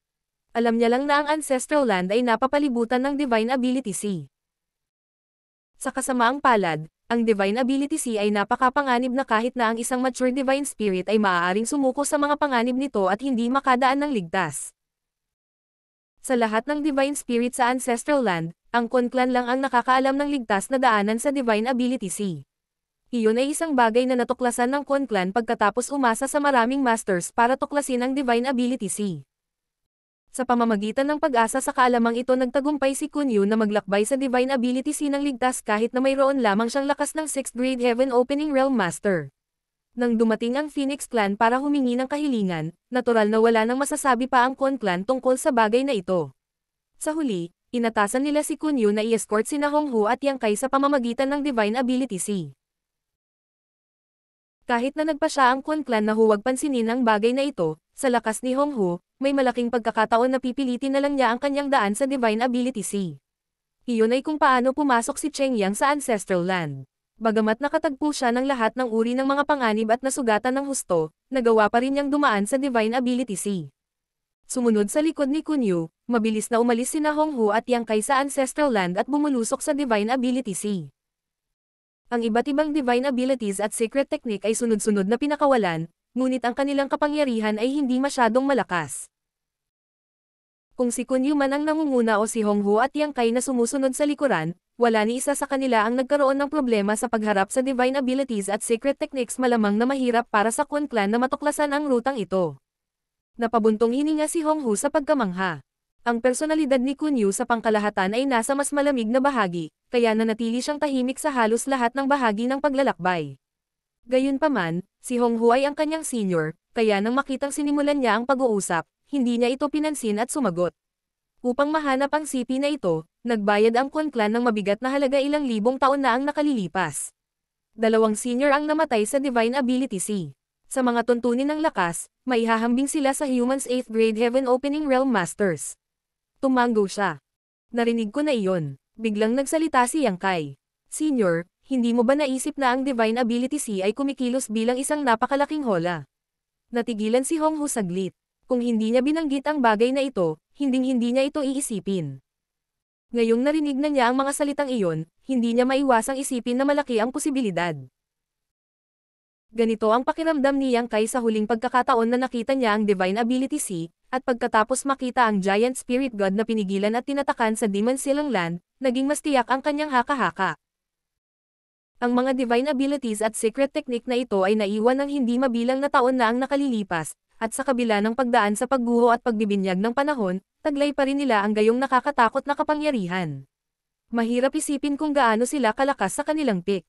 Speaker 1: Alam niya lang na ang Ancestral Land ay napapalibutan ng Divine Ability C. Sa kasamaang palad, ang Divine Ability C ay napakapanganib na kahit na ang isang mature Divine Spirit ay maaaring sumuko sa mga panganib nito at hindi makadaan ng ligtas. Sa lahat ng Divine Spirit sa Ancestral Land, ang Conclan lang ang nakakaalam ng ligtas na daanan sa Divine Ability C. Iyon ay isang bagay na natuklasan ng Conclan pagkatapos umasa sa maraming masters para tuklasin ang Divine Ability C. Sa pamamagitan ng pag-asa sa kaalamang ito nagtagumpay si Kunyu na maglakbay sa Divine Ability C ng ligtas kahit na mayroon lamang siyang lakas ng 6th grade Heaven Opening Realm Master. Nang dumating ang Phoenix Clan para humingi ng kahilingan, natural na wala nang masasabi pa ang Kon Clan tungkol sa bagay na ito. Sa huli, inatasan nila si Kunyu na i-escort si Honghu at Yang Kai sa pamamagitan ng Divine Ability C. Kahit na nagpa siya ang Kon Clan na huwag pansinin ang bagay na ito, sa lakas ni Honghu, may malaking pagkakataon na pipilitin na lang niya ang kanyang daan sa Divine Ability C. Iyon ay kung paano pumasok si Cheng Yang sa Ancestral Land. Bagamat nakatagpo siya ng lahat ng uri ng mga panganib at nasugatan ng husto, nagawa pa rin niyang dumaan sa Divine Ability C. Sumunod sa likod ni Kunyu, mabilis na umalis sina Honghu at Yang Kai sa Ancestral Land at bumulusok sa Divine Ability C. Ang iba't ibang Divine Abilities at Secret Technique ay sunod-sunod na pinakawalan, ngunit ang kanilang kapangyarihan ay hindi masyadong malakas. Kung si Kunyu man ang nangunguna o si Honghu at Yang Kai na sumusunod sa likuran, wala ni isa sa kanila ang nagkaroon ng problema sa pagharap sa divine abilities at secret techniques malamang na mahirap para sa Kun clan na matuklasan ang rutang ito. Napabuntong hininga si Honghu sa pagkamangha. Ang personalidad ni Kunyu sa pangkalahatan ay nasa mas malamig na bahagi, kaya nanatili siyang tahimik sa halos lahat ng bahagi ng paglalakbay. Gayunpaman, si Honghu ay ang kanyang senior, kaya nang makitang sinimulan niya ang pag-uusap, hindi niya ito pinansin at sumagot. Upang mahanap ang CP na ito, nagbayad ang Conclan ng mabigat na halaga ilang libong taon na ang nakalilipas. Dalawang senior ang namatay sa Divine Ability C. Sa mga tuntunin ng lakas, maihahambing sila sa Humans 8th Grade Heaven Opening Realm Masters. Tumango siya. Narinig ko na iyon. Biglang nagsalita si Yang Kai. Senior, hindi mo ba naisip na ang Divine Ability C ay kumikilos bilang isang napakalaking hola? Natigilan si Hong Hu saglit. Kung hindi niya binanggit ang bagay na ito, hinding-hindi niya ito iisipin. Ngayong narinig na niya ang mga salitang iyon, hindi niya maiwasang isipin na malaki ang posibilidad. Ganito ang pakiramdam ni Yang Kai sa huling pagkakataon na nakita niya ang Divine Ability C, at pagkatapos makita ang Giant Spirit God na pinigilan at tinatakan sa Demon Silang Land, naging mas tiyak ang kanyang haka-haka. Ang mga divine abilities at secret technique na ito ay naiwan ng hindi mabilang na taon na ang nakalilipas, at sa kabila ng pagdaan sa pagguho at pagbibinyag ng panahon, taglay pa rin nila ang gayong nakakatakot na kapangyarihan. Mahirap isipin kung gaano sila kalakas sa kanilang pick.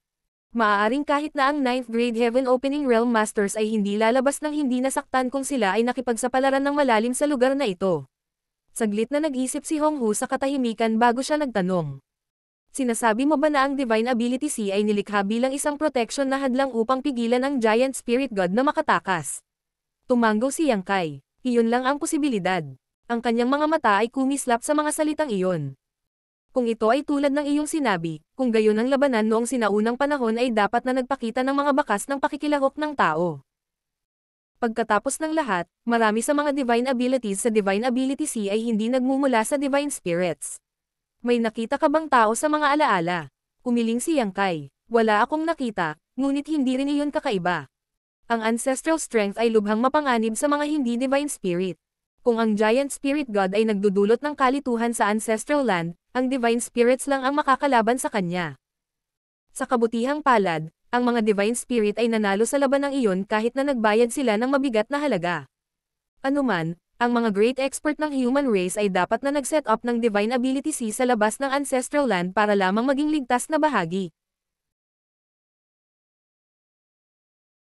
Speaker 1: Maaaring kahit na ang 9th grade Heaven Opening Realm Masters ay hindi lalabas ng hindi nasaktan kung sila ay nakipagsapalaran ng malalim sa lugar na ito. Saglit na nag-isip si Honghu sa katahimikan bago siya nagtanong. Sinasabi mo ba na ang Divine Ability C ay nilikha bilang isang protection na hadlang upang pigilan ang Giant Spirit God na makatakas? Tumanggo si Yang Kai. Iyon lang ang posibilidad. Ang kanyang mga mata ay kumislap sa mga salitang iyon. Kung ito ay tulad ng iyong sinabi, kung gayon ang labanan noong sinaunang panahon ay dapat na nagpakita ng mga bakas ng pakikilahok ng tao. Pagkatapos ng lahat, marami sa mga divine abilities sa divine ability C ay hindi nagmumula sa divine spirits. May nakita ka bang tao sa mga alaala? Umiling si Yang Kai. Wala akong nakita, ngunit hindi rin iyon kakaiba. Ang ancestral strength ay lubhang mapanganib sa mga hindi divine spirit. Kung ang giant spirit god ay nagdudulot ng kalituhan sa ancestral land, ang divine spirits lang ang makakalaban sa kanya. Sa kabutihang palad, ang mga divine spirit ay nanalo sa laban ng iyon kahit na nagbayad sila ng mabigat na halaga. Anuman, ang mga great expert ng human race ay dapat na nag-set up ng divine ability C sa labas ng ancestral land para lamang maging ligtas na bahagi.